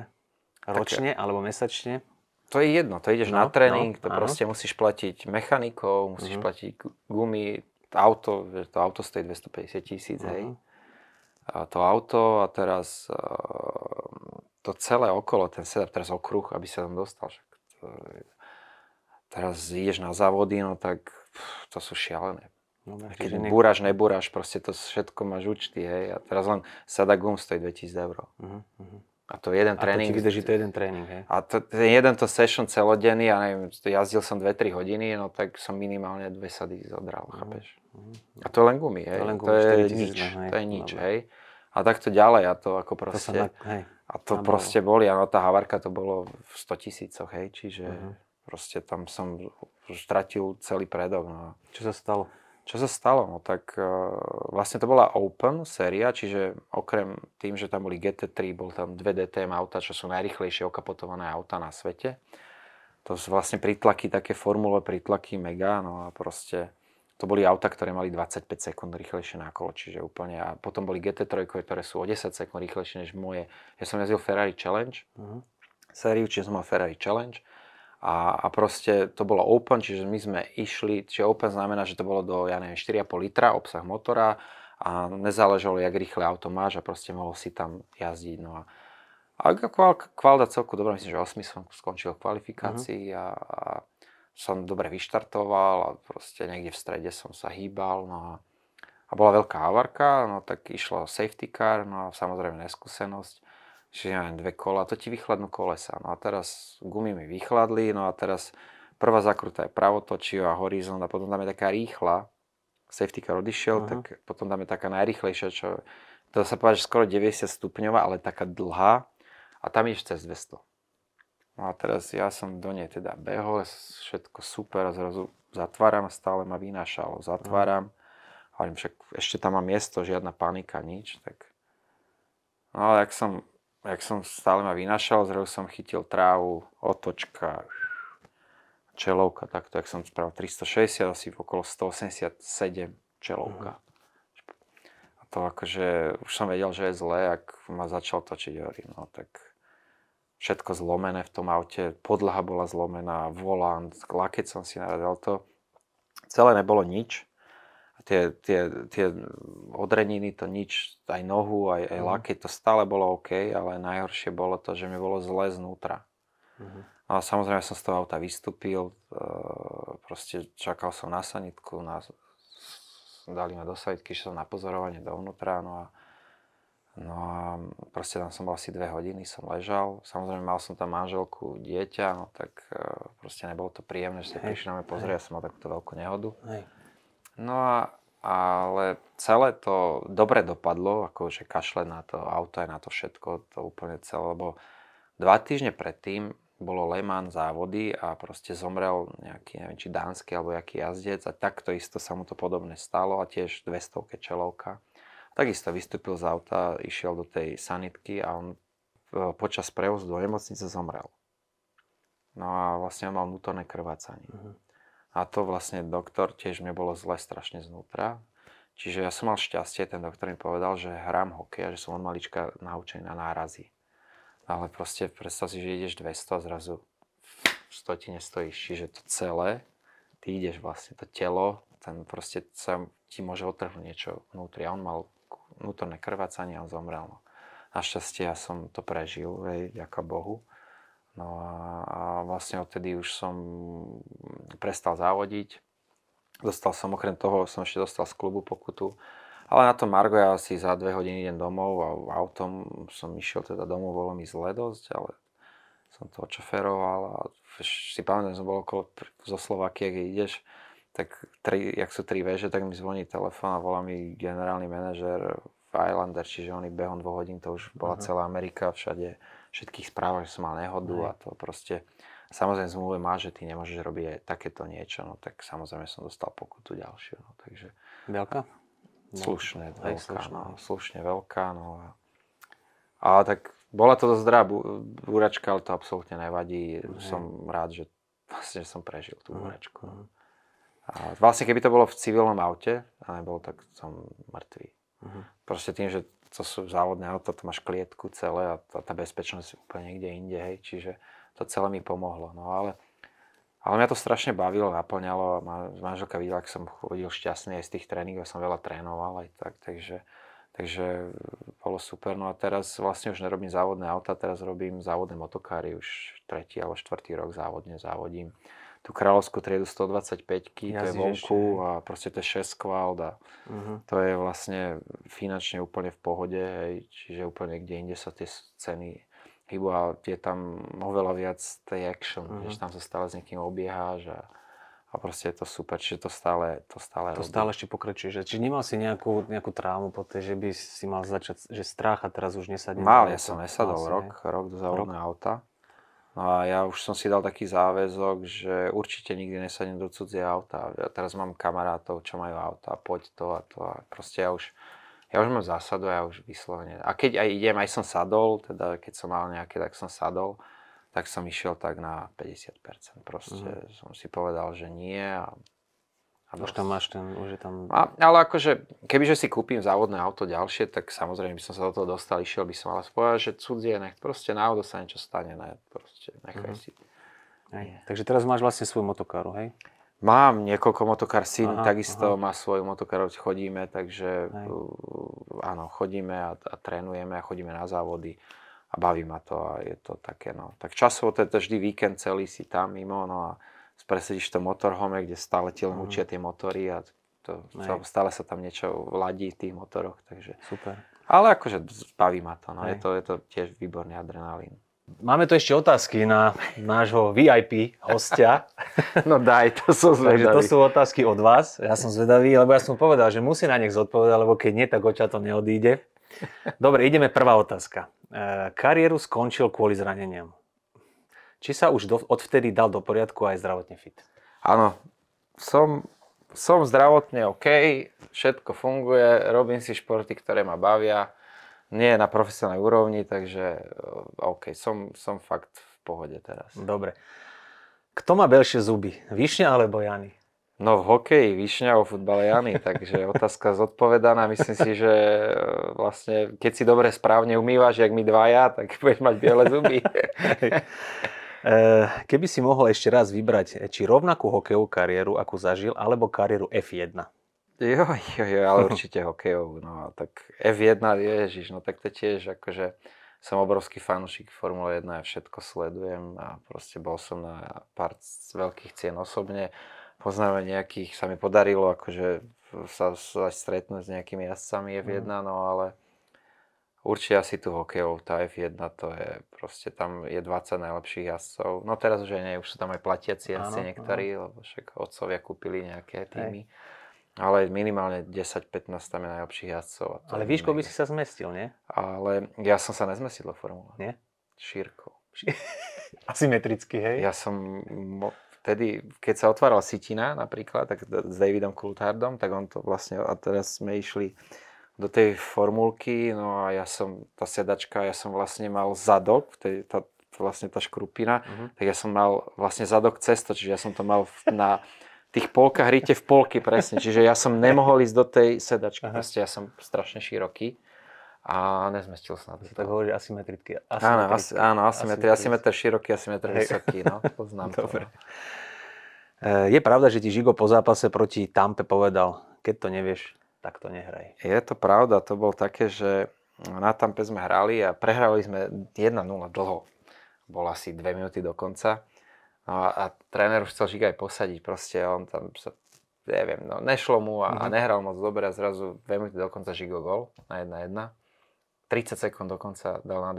Ročne tak, alebo mesačne? To je jedno, to ideš no, na no, tréning, no, to áno. proste musíš platiť mechanikov, musíš uh-huh. platiť gumy, auto, to auto stojí 250 tisíc, uh-huh. hej. Mhm to auto a teraz eh, to celé okolo, ten setup, teraz okruh, aby sa tam dostal. Že to, teraz ideš na závody, no tak pff, to sú šialené. No, Keď niekto... búraš, nebúraš, proste to všetko máš účty, hej. A teraz len sada gum stojí 2000 eur. Uh-huh, uh-huh. A to jeden a tréning. A to jeden tréning, he? A to, ten jeden to session celodenný, ja neviem, jazdil som 2-3 hodiny, no tak som minimálne dve sady zodral, mm. chápeš? Mm. A to je len gumy, hej? To, len gumy, to je nič, hej. to je nič, hej? A takto ďalej, a to ako proste... To na, hej, a to proste boli, áno, tá havarka to bolo v 100 tisícoch, hej, čiže uh-huh. proste tam som stratil celý predok. No. Čo sa stalo? Čo sa stalo? No tak eh, vlastne to bola Open séria, čiže okrem tým, že tam boli GT3, bol tam dve DTM auta, čo sú najrychlejšie okapotované auta na svete. To sú vlastne pritlaky, také formule pritlaky mega, no a proste to boli auta, ktoré mali 25 sekúnd rýchlejšie na kolo, čiže úplne. A potom boli GT3, ktoré sú o 10 sekúnd rýchlejšie než moje. Ja som jazdil Ferrari Challenge, uh-huh. sériu, čiže som mal Ferrari Challenge a, a proste to bolo open, čiže my sme išli, čiže open znamená, že to bolo do, ja neviem, 4,5 litra obsah motora a nezáležalo, jak rýchle auto máš a proste mohol si tam jazdiť. No a, a kval, kvalda celku dobre, myslím, že 8 som skončil v kvalifikácii uh-huh. a, a som dobre vyštartoval a proste niekde v strede som sa hýbal. No a, a bola veľká avarka, no tak išlo safety car, no a samozrejme neskúsenosť že mám dve kola, to ti vychladnú kolesa. No a teraz gumy mi vychladli, no a teraz prvá zakrutá je pravotočio a horizont a potom dáme taká rýchla, safety car odišiel, uh-huh. tak potom dáme taká najrýchlejšia, čo to sa povedať, že skoro 90 stupňová, ale taká dlhá a tam ješ cez 200. No a teraz ja som do nej teda behol, všetko super a zrazu zatváram, stále ma vynášalo, zatváram. Hovorím, však ešte tam má miesto, žiadna panika, nič, tak... No ale ak som jak som stále ma vynašal, zrazu som chytil trávu, otočka, čelovka, takto, jak som spravil 360, asi okolo 187 čelovka. Mm. A to akože, už som vedel, že je zlé, ak ma začal točiť, hovorím, no tak všetko zlomené v tom aute, podlaha bola zlomená, volant, lakec som si naradil, to celé nebolo nič tie, tie, tie odreniny, to nič, aj nohu, aj, aj mhm. laky, to stále bolo OK, ale najhoršie bolo to, že mi bolo zle znútra. Mm. Ale samozrejme som z toho auta vystúpil, e, proste čakal som na sanitku, na, dali ma do sanitky, išiel som na pozorovanie dovnútra, no a No a proste tam som bol asi dve hodiny, som ležal. Samozrejme mal som tam manželku, dieťa, no tak e, proste nebolo to príjemné, že sa prišli na mňa pozrieť, ja som mal takúto veľkú nehodu. Hej. No a ale celé to dobre dopadlo, akože kašle na to auto aj na to všetko, to úplne celé, lebo dva týždne predtým bolo Lehmann závody a proste zomrel nejaký, neviem, či dánsky alebo jaký jazdec a takto isto sa mu to podobne stalo a tiež 200 čelovka. Takisto vystúpil z auta, išiel do tej sanitky a on e, počas prevozu do nemocnice zomrel. No a vlastne on mal nutorné krvácanie. Uh-huh. A to vlastne doktor tiež mne bolo zle strašne znútra. Čiže ja som mal šťastie, ten doktor mi povedal, že hrám hokej a že som od malička naučený na nárazy. Ale proste predstav si, že ideš 200 a zrazu v stotine stojíš. Čiže to celé, ty ideš vlastne, to telo, ten proste sa ti môže otrhnúť niečo vnútri. A on mal vnútorné krvácanie a on zomrel. No. Našťastie ja som to prežil, hej, ďaká Bohu. No a, a vlastne odtedy už som prestal závodiť. Dostal som, okrem toho som ešte dostal z klubu pokutu. Ale na to Margo ja asi za dve hodiny idem domov a autom som išiel teda domov, bolo mi zle dosť, ale som to očoferoval a si pamätám, som bol okolo zo Slovakie, keď ideš, tak tri, jak sú tri veže, tak mi zvoní telefón a volá mi generálny manažer v Islander, čiže oni behom dvoch hodín, to už bola uh-huh. celá Amerika všade všetkých správach, že som mal nehodu Aj. a to proste... Samozrejme, zmluve má, že ty nemôžeš robiť aj takéto niečo, no tak samozrejme som dostal pokutu ďalšiu, no takže... Veľká? Slušne, no, veľká, slušná. no, slušne veľká, no a... a tak bola to dosť drá búračka, ale to absolútne nevadí. Mm. Som rád, že vlastne že som prežil tú búračku. Mm. A vlastne keby to bolo v civilnom aute a nebolo, tak som mŕtvý. Mm-hmm. Proste tým, že to sú závodné auta, to máš klietku celé a tá, tá bezpečnosť úplne niekde inde, hej, čiže to celé mi pomohlo, no ale, ale mňa to strašne bavilo, naplňalo a manželka videla, ak som chodil šťastný aj z tých tréningov, som veľa trénoval aj tak, takže, takže bolo super, no a teraz vlastne už nerobím závodné auta, teraz robím závodné motokáry, už tretí alebo štvrtý rok závodne závodím tú kráľovskú triedu 125, to je vonku a proste to je 6 skváld a mhm. uh-huh. to je vlastne finančne úplne v pohode, hej, čiže úplne kde inde sa tie ceny hýbu a je tam oveľa viac tej action, uh-huh. Mhm. že tam sa stále s niekým obieháš a, a proste je to super, čiže to stále To stále, to stále ešte pokračuje, že či nemal si nejakú, nejakú trámu po tej, že by si mal začať, že strach a teraz už nesadne. Mal, ja som nesadol rok, rok do závodného auta a ja už som si dal taký záväzok, že určite nikdy nesadnem do cudzie auta. Ja teraz mám kamarátov, čo majú auta, poď to a to. A proste ja už, ja už mám zásadu, ja už vyslovene. A keď aj idem, aj som sadol, teda keď som mal nejaké, tak som sadol, tak som išiel tak na 50%. Proste mm. som si povedal, že nie a a už tam máš ten, už je tam... A, ale akože, kebyže si kúpim závodné auto ďalšie, tak samozrejme by som sa do toho dostal, išiel by som, ale povedať, že cudzie, nech proste náhodou sa niečo stane, ne, proste nechaj mm-hmm. si. Aj. Takže teraz máš vlastne svoju motokáru, hej? Mám niekoľko motokár, syn aha, takisto aha. má svoju motokáru, chodíme, takže uh, áno, chodíme a, a trénujeme a chodíme na závody a baví ma to a je to také, no. Tak časovo to je to vždy víkend celý si tam mimo, no a presedíš to motorhome, kde stále ti len mhm. učia tie motory a to, to stále sa tam niečo vladí v tých motoroch, takže... Super. Ale akože baví ma to, no. je, to, je to tiež výborný adrenalín. Máme tu ešte otázky na nášho VIP hostia. No daj, to sú zvedavý. Takže to sú otázky od vás. Ja som zvedavý, lebo ja som povedal, že musí na nech zodpovedať, lebo keď nie, tak oča to neodíde. Dobre, ideme prvá otázka. E, kariéru skončil kvôli zraneniam. Či sa už do, odvtedy dal do poriadku aj zdravotne fit? Áno, som, som zdravotne OK, všetko funguje, robím si športy, ktoré ma bavia, nie na profesionálnej úrovni, takže eh, OK, som, som fakt v pohode teraz. Dobre. Kto má belšie zuby, Višňa alebo Jany? No v hokeji Višňa, o futbale Jany, takže otázka zodpovedaná. Myslím si, že eh, vlastne, keď si dobre správne umývaš, jak my dvaja, tak budeš mať biele zuby. Eh, keby si mohol ešte raz vybrať, eh, či rovnakú hokejovú kariéru, ako zažil, alebo kariéru F1? Jo, jo, jo, ale určite hokejovú. No, tak F1, ježiš, no tak to tiež akože som obrovský fanúšik Formule 1 a všetko sledujem a proste bol som na pár veľkých cien osobne. Poznáme nejakých, sa mi podarilo akože sa, sa stretnúť s nejakými jazdcami F1, mm. no ale určia si tu hokejov, tá F1 to je proste, tam je 20 najlepších jazdcov. No teraz už nie, už sú tam aj platiaci jazdci niektorí, áno. lebo však otcovia kúpili nejaké týmy. Ale minimálne 10-15 tam je najlepších jazdcov. Ale výškou by si sa zmestil, nie? Ale ja som sa nezmestil do formule. Nie? Šírko. Asymetricky, hej? Ja som... Mo- vtedy, keď sa otváral Sitina napríklad, tak s Davidom Coulthardom, tak on to vlastne, a teraz sme išli do tej formulky, no a ja som, tá sedačka, ja som vlastne mal zadok, tej, tá, vlastne tá škrupina, uh-huh. tak ja som mal vlastne zadok cesto, čiže ja som to mal na tých polkách, rite v polky presne, čiže ja som nemohol ísť do tej sedačky, uh-huh. proste ja som strašne široký a nezmestil som na to. Tak hovorí asymetrický. Áno, as, áno asymetri, asymetr široký, asymetr vysoký, no, poznám Dobre. to. No. E, je pravda, že ti Žigo po zápase proti Tampe povedal, keď to nevieš, tak to nehraj. Je to pravda, to bol také, že na Tampe sme hrali a prehrali sme 1-0 dlho. Bol asi 2 minúty do konca. No a, a tréner už chcel Žiga aj posadiť, proste on tam sa, neviem, no nešlo mu a, mm-hmm. a mhm. nehral moc dobre a zrazu 2 minúty do konca Žigo gol na 1-1. 30 sekúnd dokonca dal na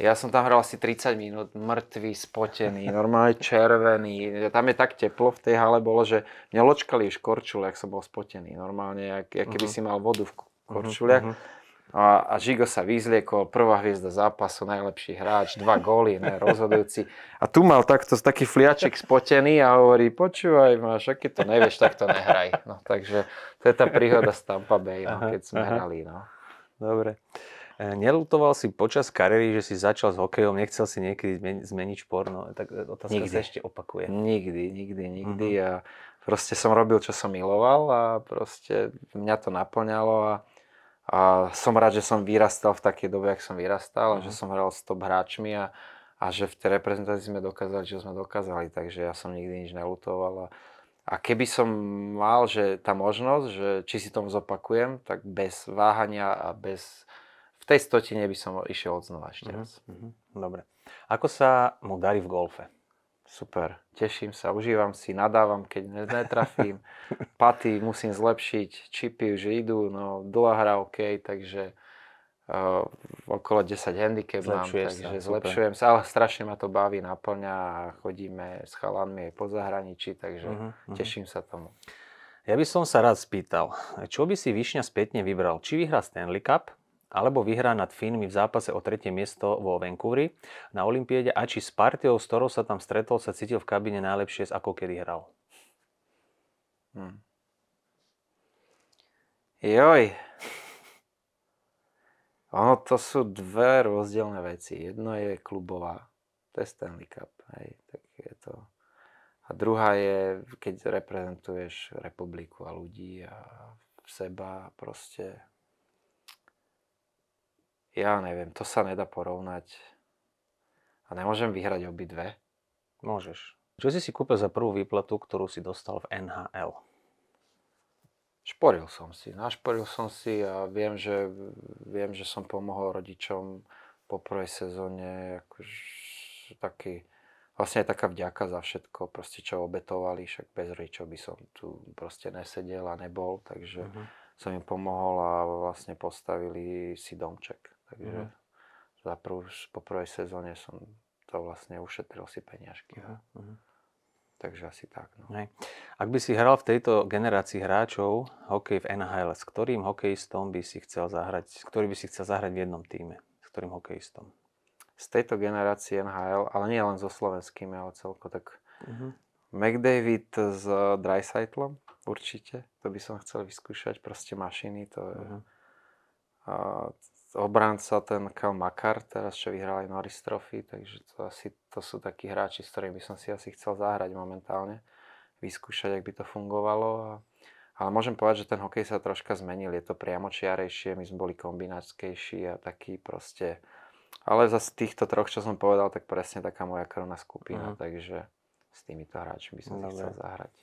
ja som tam hral asi 30 minút, mŕtvý, spotený, normálne červený. Tam je tak teplo v tej hale bolo, že mňa ločkali už korčule, ak som bol spotený. Normálne, ak, ak keby uh-huh. si mal vodu v mhm, korčuliach. Uh-huh. Mhm. A, a Žigo sa vyzliekol, prvá hviezda zápasu, najlepší hráč, dva góly, ne, rozhodujúci. A tu mal takto taký fliačik spotený a hovorí, počúvaj ma, keď to nevieš, tak to nehraj. No, takže to je tá príhoda z Tampa Bay, no, keď sme hrali. No. Dobre. Nelutoval si počas kariéry, že si začal s hokejom, nechcel si niekedy zmeniť šport, no tak e, otázka nikdy. sa ešte opakuje. Nikdy, nikdy, nikdy uh-huh. a proste som robil, čo som miloval a proste mňa to naplňalo a, a som rád, že som vyrastal v takej dobe, ak som vyrastal, uh-huh. že mhm. som hral s top hráčmi a, a že v tej reprezentácii sme dokázali, čo sme dokázali, takže ja som nikdy nič nelutoval a a keby som mal, že tá možnosť, že či si tom zopakujem, tak bez váhania a bez tej stotine by som išiel od znova ešte mhm, raz. Mm-hmm. Dobre. Ako sa mu darí v golfe? Super, teším sa, užívam si, nadávam, keď netrafím. Paty musím zlepšiť, čipy už idú, no dlhá hra OK, takže uh, okolo 10 handicap mám, takže sa, zlepšujem super. sa, ale strašne ma to baví, naplňa a chodíme s chalanmi aj po zahraničí, takže uh-huh, teším sa tomu. Ja by som sa rád spýtal, čo by si Višňa spätne vybral? Či vyhrá Stanley Cup, alebo vyhrá nad Fínmi v zápase o tretie miesto vo Vancouveri na Olympiade a či s partiou, s ktorou sa tam stretol, sa cítil v kabíne najlepšie, ako kedy hral. Hmm. Joj. Ono, to sú dve rozdielne veci. Jedno je klubová, to je Stanley Cup. Hej, tak je to. A druhá je, keď reprezentuješ republiku a ľudí a seba proste ja neviem, to sa nedá porovnať. A nemôžem vyhrať obidve? Môžeš. Čo si si kúpil za prvú výplatu, ktorú si dostal v NHL? Šporil som si. Našporil som si a viem, že, viem, že som pomohol rodičom po prvej sezóne. Akož, taký, vlastne taká vďaka za všetko, proste čo obetovali, však bez rodičov by som tu proste nesedel a nebol, takže mm-hmm. som im pomohol a vlastne postavili si domček. Takže uh-huh. za prv, po prvej sezóne som to vlastne ušetril si peniažky. Uh-huh. Takže asi tak. No. Hej. Ak by si hral v tejto generácii hráčov hokej v NHL, s ktorým hokejistom by si chcel zahrať, ktorý by si chcel zahrať v jednom týme? S ktorým hokejistom? Z tejto generácie NHL, ale nie len so slovenskými, ale celko tak uh-huh. McDavid s Dreisaitlom určite, to by som chcel vyskúšať, proste mašiny, to je, uh-huh obranca ten Kel Makar, teraz čo vyhral aj Norris Trophy, takže to, asi, to sú takí hráči, s ktorými by som si asi chcel zahrať momentálne, vyskúšať, ak by to fungovalo. A, ale môžem povedať, že ten hokej sa troška zmenil, je to priamočiarejšie, my sme boli kombinačskejší a taký proste... Ale z týchto troch, čo som povedal, tak presne taká moja krvná skupina, mm. takže s týmito hráčmi by som si chcel zahrať.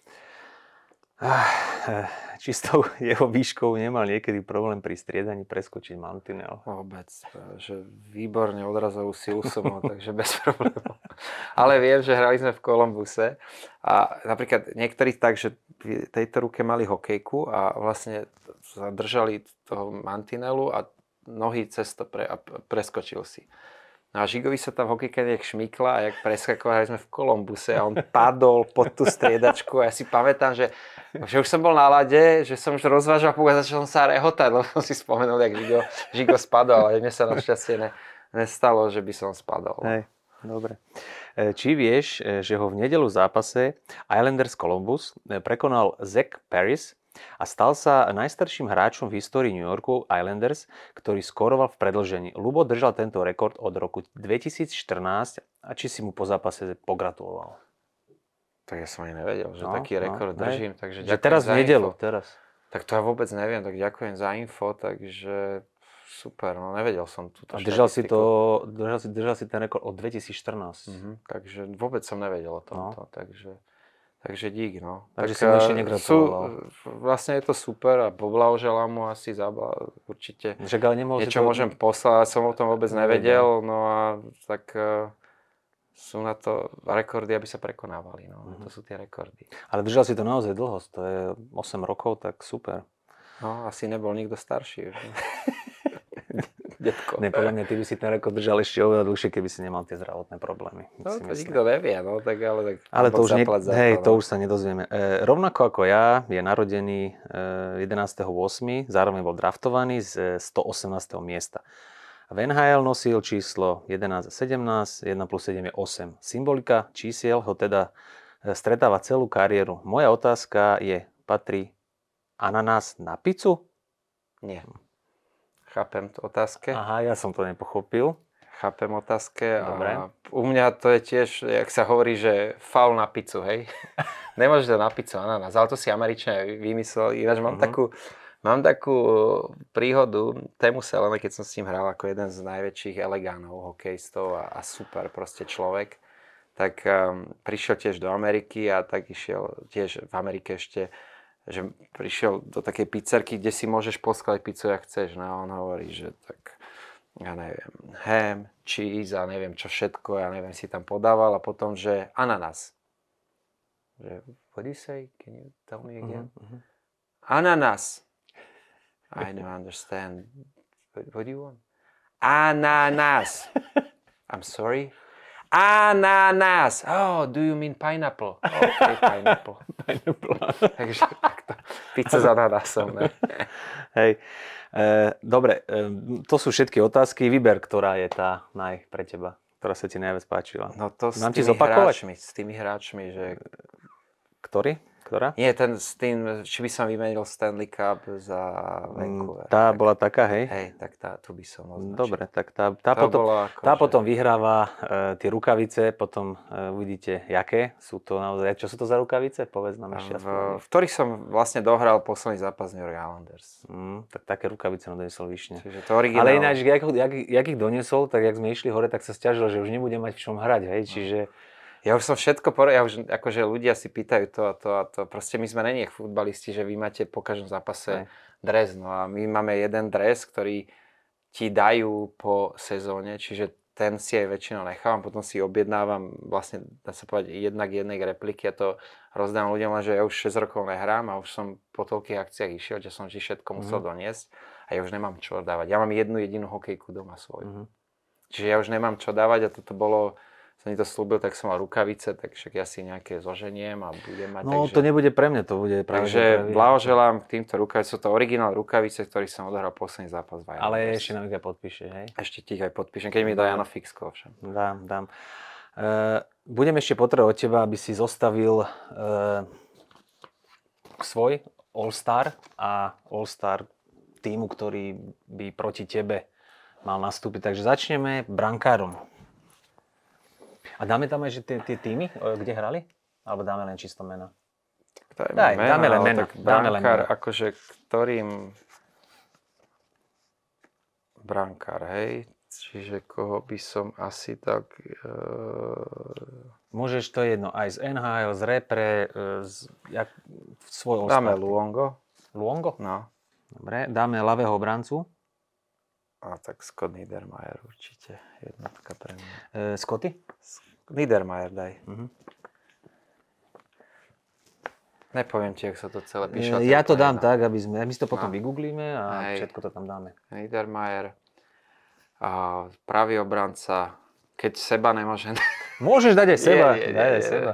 Ah, eh, čistou jeho výškou nemal niekedy problém pri striedaní preskočiť mantinel. Vôbec, eh, že výborne odrazovú silu som mal, takže bez problémov. Ale viem, že hrali sme v Kolumbuse a napríklad niektorí tak, že v tejto ruke mali hokejku a vlastne zadržali toho mantinelu a nohy cesto pre, a preskočil si. No a Žigovi sa tam hokejka nejak šmykla a jak preskakovali sme v Kolumbuse a on padol pod tú striedačku a ja si pamätám, že, že už som bol na lade, že som už rozvážal púk a začal som sa rehotať, lebo som si spomenul, jak Žigo, Žigo spadol, ale mne sa našťastie ne, nestalo, že by som spadol. Hej, dobre. E, či vieš, e, že ho v nedelu zápase Islanders Columbus e, prekonal Zach Paris a stal sa najstarším hráčom v histórii New Yorku Islanders, ktorý skoroval v predlžení. Lubo držal tento rekord od roku 2014 a či si mu po zápase pogratuloval. Tak ja som ani nevedel, že no, taký no, rekord no, držím. Ne. Takže že teraz v nedelu, teraz. Tak to ja vôbec neviem, tak ďakujem za info, takže super, no nevedel som túto A držal si, to, držal, si, držal si ten rekord od 2014. Mm-hmm, takže vôbec som nevedel o tomto, no. takže... Takže dík, no. Takže tak, si ešte eh, negratuloval. Sú, vlastne je to super a poblahoželám mu asi za, určite. Že ale nemohol Niečo to... môžem poslať, som o tom vôbec nevedel, no a tak eh, sú na to rekordy, aby sa prekonávali. No. Mm-hmm. To sú tie rekordy. Ale držal si to naozaj dlho, to je 8 rokov, tak super. No, asi nebol nikto starší no. detko. Ne, podľa mňa ty by si ten rekord držal ešte oveľa dlhšie, keby si nemal tie zdravotné problémy. No, to myslím. nikto nevie, no tak ale tak... Ale to už, ne, hej, to, no. to už sa nedozvieme. E, rovnako ako ja, je narodený e, 11.8., zároveň bol draftovaný z e, 118. miesta. V NHL nosil číslo 11 a 17, 1 plus 7 je 8. Symbolika čísiel ho teda e, stretáva celú kariéru. Moja otázka je, patrí ananás na pizzu? Nie chápem to otázke. Aha, ja som to nepochopil. Chápem otázke. Dobre. A u mňa to je tiež, jak sa hovorí, že faul na pizzu, hej. Nemôžeš dať na pizzu, ananás, ale to si Američania vymyslel. Ináč mám uh-huh. takú, Mám takú príhodu, tému Selene, keď som s ním hral ako jeden z najväčších elegánov, hokejistov a, a super proste človek, tak um, prišiel tiež do Ameriky a tak išiel tiež v Amerike ešte že prišiel do takej pizzerky, kde si môžeš poskladať pizzu, ak chceš. No a on hovorí, že tak, ja neviem, ham, cheese a neviem čo všetko, ja neviem, si tam podával a potom, že ananas. Že, what do you say? Can you tell me again? Uh-huh. Ananas. I don't understand. What, what do you want? Ananas. I'm sorry? Ananás. Oh, do you mean pineapple? Oh, okay, pineapple. pineapple. Takže takto. Pizza s ananásom. Ne? Hej. E, dobre, e, to sú všetky otázky. Vyber, ktorá je tá naj pre teba, ktorá sa ti najviac páčila. No to Mám s tými, ti hráčmi, s tými hráčmi, že... Ktorý? Ktorá? Nie, ten s tým, či by som vymenil Stanley Cup za Vancouver. Mm, tá tak, bola taká, hej? Hej, tak tá, tu by som označil. Dobre, tak tá, tá, potom, ako, tá že... Akože- potom vyhráva e, tie rukavice, potom e, uvidíte, jaké sú to naozaj. Čo sú to za rukavice? Povedz nám ešte. V, v ktorých som vlastne dohral posledný zápas New York Islanders. Mm, tak také rukavice nám doniesol Višne. Čiže to originál. Ale ináč, jak, jak, jak, ich doniesol, tak jak sme išli hore, tak sa stiažil, že už nebude mať v čom hrať, hej? Čiže... No ja už som všetko, povedal, ja už akože ľudia si pýtajú to a to a to. Proste my sme není futbalisti, že vy máte po každom zápase ne. dres. No a my máme jeden dres, ktorý ti dajú po sezóne, čiže ten si aj väčšinou nechávam, potom si objednávam vlastne, dá sa povedať, jednak jednej repliky a to rozdám ľuďom, že ja už 6 rokov nehrám a už som po toľkých akciách išiel, že som si všetko mm. musel mhm. doniesť a ja už nemám čo dávať. Ja mám jednu jedinú hokejku doma svoju. Mm. Čiže ja už nemám čo dávať a toto bolo mi to slúbil, tak som mal rukavice, tak však ja si nejaké zoženiem a budem mať. No takže, to nebude pre mňa, to bude práve. Takže blahoželám k týmto rukavicám, sú to originál rukavice, ktorý som odohral posledný zápas. Vajna, Ale ešte nám ich aj podpíše, hej? Ešte ti ich aj podpíšem, keď mi dá Jano Fixko všem. Dám, dám. Uh, budem ešte potrebovať od teba, aby si zostavil uh, svoj All-Star a All-Star týmu, ktorý by proti tebe mal nastúpiť. Takže začneme brankárom. A dáme tam aj že tie, tie týmy, e, kde hrali? Alebo dáme len čisto mena? Tak Daj, mena, dáme len mena. Tak dáme len mena. akože ktorým... Brankár, hej? Čiže koho by som asi tak... E... Môžeš to jedno, aj z NHL, z repre, e, z, jak, v svojom Dáme sportu. Luongo. Luongo? No. Dobre, dáme ľavého brancu. A tak Scott Niedermayer určite, jednotka pre mňa. E, Scotty? Sk- Niedermayer daj. Uh-huh. Nepoviem ti, ako sa to celé píše. Ja to dám tak, aby sme, my si to potom no. vygooglíme a Hej. všetko to tam dáme. Niedermayer, pravý obranca, keď seba nemôže... Môžeš dať aj seba. Je, je, daj je, aj seba.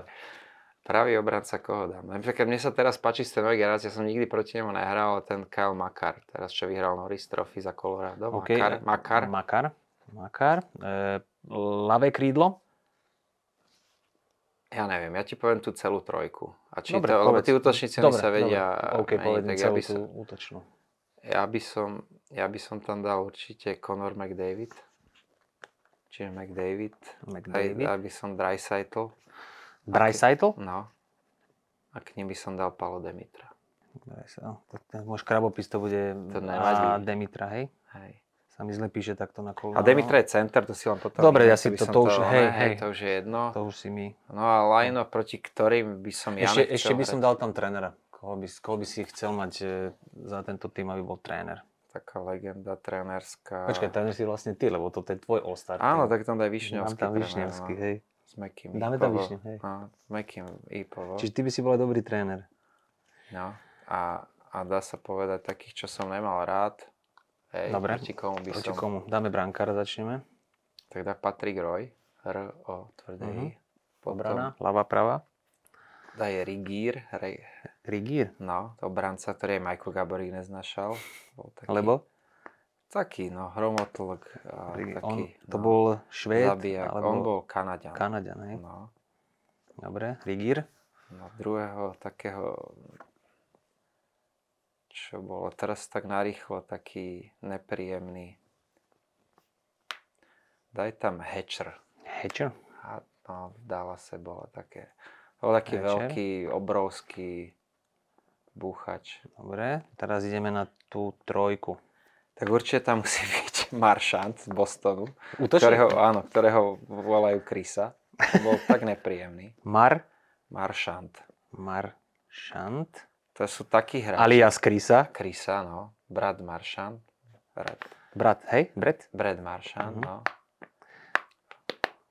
Pravý obranca koho dám? Napríklad mne sa teraz páči z tej ja som nikdy proti nemu nehral, ten Kyle Makar, teraz čo vyhral Norris Trophy za Colorado. Okay. Makar. Makar. Makar. Makar. E, ľavé krídlo. Ja neviem, ja ti poviem tú celú trojku. A či dobre, to, povedz. lebo tí útočníci dobre, sa vedia... Dobre, okay, povedz tak, ja by som, útočnú. Ja by, som, ja by som tam dal určite Conor McDavid. Čiže McDavid. McDavid. Aj, aby som Dreisaitl. Dreisaitl? No. A k nim by som dal Palo Demitra. Dreisaitl. Ten môj krabopis to bude to A Demitra, hej? Hej sa mi zle píše takto na kolo. A Demitra je center, to si len potom... Dobre, ja si to, to, už, hej, hej, hej, to už je jedno. To už si my. No a line proti ktorým by som ja Ešte, ešte by hrať. som dal tam trénera. Koho by, koho by si chcel mať e, za tento tým, aby bol tréner? Taká legenda trénerská. Počkaj, tréner si vlastne ty, lebo to je tvoj ostar. Áno, tak tam daj Višňovský. Tam Višňovský, no. hej. S Mekým Dáme tam Višňov, hej. A, no, s Mekým Ipovo. Čiže ty by si bol dobrý tréner. No, a, a dá sa povedať takých, čo som nemal rád Hej, Dobre, proti komu by proti som... komu? Dáme brankára, začneme. Tak dá Patrick Roy, R o tvrdej. Uh-huh. Mhm. Potom... Obrana, ľava, prava. Dá je Rigír. Re... Rigír? No, to branca, ktorý aj Michael Gaborik neznašal. Bol taký, Lebo? Taký, no, hromotlok. taký, on, no. to no, bol Švéd? Zabijak. Alebo... On bol Kanaďan. Kanaďan, hej. No. Dobre, Rigír. No, druhého takého čo bolo teraz tak narýchlo taký nepríjemný. Daj tam hečer. Hečer? A, no, v Dallase bolo také. Bol taký hečer. veľký, obrovský búchač. Dobre, teraz ideme na tú trojku. Tak určite tam musí byť Maršant z Bostonu, ktorého, áno, ktorého volajú Krisa. Bol tak nepríjemný. Mar? Maršant. Maršant. To sú takí hráči. Alias Krisa. Krisa, no. Brad Maršan. Brad. hej? Brad? Brad Maršan, uh-huh. Mhm. no.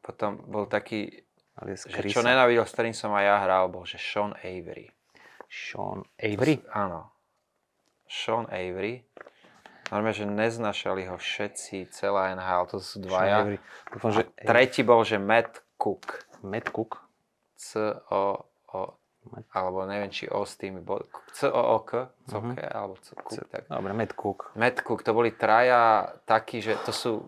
Potom bol taký, Alias že Krisa. čo nenávidel, s ktorým som aj ja hral, bol, že Sean Avery. Sean Avery? To, áno. Sean Avery. Normálne, že neznašali ho všetci, celá NHL, to sú dvaja. Dúfam, že... A tretí bol, že Matt Cook. Matt Cook? C-O-O alebo neviem, či O s tými bod... COOK, COK, uh-huh. alebo C, tak. Dobre, Matt Cook. Matt Cook, to boli traja takí, že to sú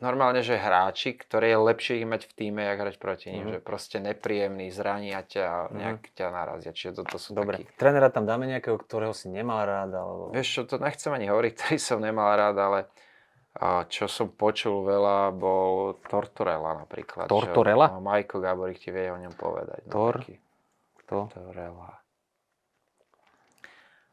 normálne, že hráči, ktoré je lepšie ich mať v týme, jak hrať proti ním, uh-huh. že proste nepríjemný, zrania ťa a mhm. nejak uh-huh. ťa narazia, čiže toto to sú Dobre, takí... trenera tam dáme nejakého, ktorého si nemal rád, alebo... Vieš čo, to nechcem ani hovoriť, ktorý som nemal rád, ale a čo som počul veľa, bol Tortorella napríklad. Tortorella? Čo, no, Majko Gaborik ti vie o ňom povedať. No, Tor? taký to. je relá.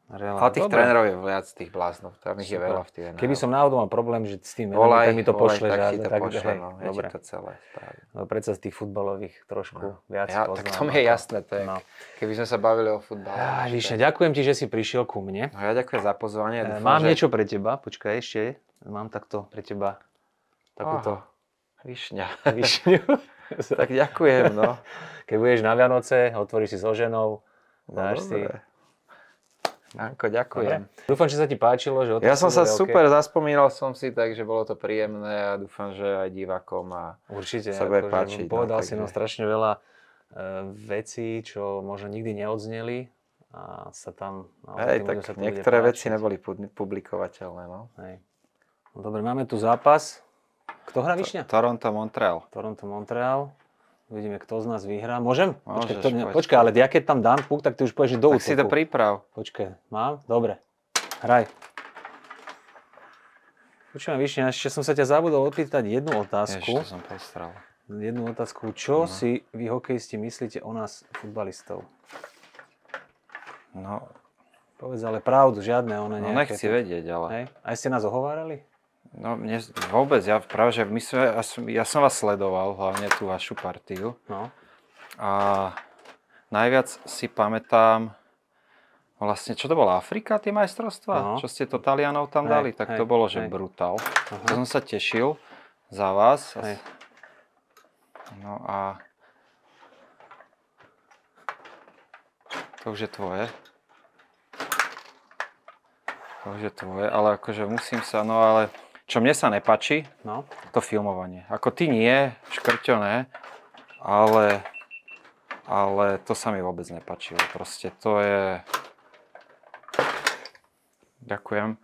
Relá. Ale tých Dobre. trénerov je viac, tých bláznov, tam ich je veľa v tých Keby som náhodou mal problém, že s tým volaj, tak mi to pošle. Volaj, tak ti to tak, pošle, hej, no, ja dobre. to celé. Práve. No predsa z tých futbalových trošku no. viac ja, poznám. Tak to mi je no jasné, to je, no. keby sme sa bavili o futbale. Ja, Ríša, ďakujem ti, že si prišiel ku mne. No, ja ďakujem za pozvanie. Ja ehm, dúfam, mám že... niečo pre teba, počkaj ešte, mám takto pre teba takúto... Oh, Višňa. Višňu. tak ďakujem, no. Keď budeš na Vianoce, otvoríš si so ženou, no, dáš dobre. si... Anko, ďakujem. Dobre. Dúfam, že sa ti páčilo. Že ja som sa super, zaspomínal som si, takže bolo to príjemné a dúfam, že aj divákom a Určite, sa bude akože páčiť. No, povedal no, si nám strašne veľa eh, vecí, čo možno nikdy neodzneli a sa tam... No, Hej, tak sa niektoré veci neboli publikovateľné, no. Hej. No, dobre, máme tu zápas. Kto hrá Višňa? Toronto, Montreal. Toronto, Montreal. Uvidíme, kto z nás vyhrá. Môžem? Môžeš, počkaj, to, počkaj, ale ja keď tam dám puk, tak ty už povieš, že do útoku. si to priprav. Počkaj, mám? Dobre. Hraj. Počúvam, Višňa, ešte som sa ťa zabudol opýtať jednu otázku. Ježiš, som postral. Jednu otázku. Čo no. si vy hokejisti myslíte o nás, futbalistov? No... Povedz ale pravdu, žiadne one no, nejaké... No nechci vedieť, ale... Hej? Aj ste nás ohovárali? No mne vôbec, ja práve, že my sme, ja, som, ja som vás sledoval, hlavne tú vašu partiu. No. A najviac si pamätám, vlastne, čo to bola, Afrika, tie majstrovstvá? No. Čo ste to Talianov tam hej, dali? Tak hej, to bolo, že hej. brutál. Aha. To som sa tešil za vás. Hej. No a... To už je tvoje. To už je tvoje, ale akože musím sa, no ale... Čo mne sa nepačí, no, to filmovanie. Ako ty nie, škrťoné, ale, ale to sa mi vôbec nepačilo. Proste to je... Ďakujem.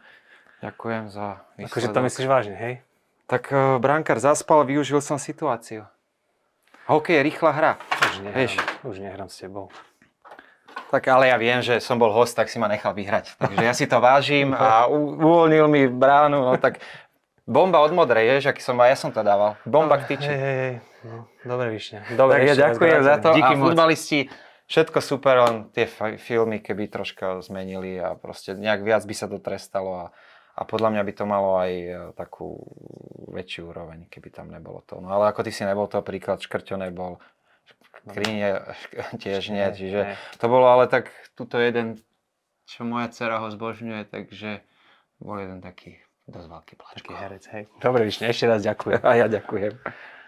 Ďakujem za výsledok. Akože to myslíš vážne, hej? Tak uh, brankár zaspal, využil som situáciu. Hokej je rýchla hra. Už nehrám, už nehrám s tebou. Tak ale ja viem, že som bol host, tak si ma nechal vyhrať. Takže ja si to vážim a u- uvoľnil mi bránu, no tak Bomba od modrej, vieš, aký som aj ja som to dával. Bomba k tyči. Hej, hej, No, dobre, Višňa. Dobre, tak ja ďakujem za to. Díky a futbalisti, všetko super, len tie filmy keby troška zmenili a proste nejak viac by sa to trestalo a, a podľa mňa by to malo aj e, takú väčšiu úroveň, keby tam nebolo to. No ale ako ty si nebol to príklad, Škrťo nebol, Kríne tiež nie, čiže to bolo ale tak tuto jeden, čo moja dcera ho zbožňuje, takže bol jeden taký dosť veľký plačky. Taký herec, hej. Dobre, Višne, ešte raz ďakujem. A ja ďakujem.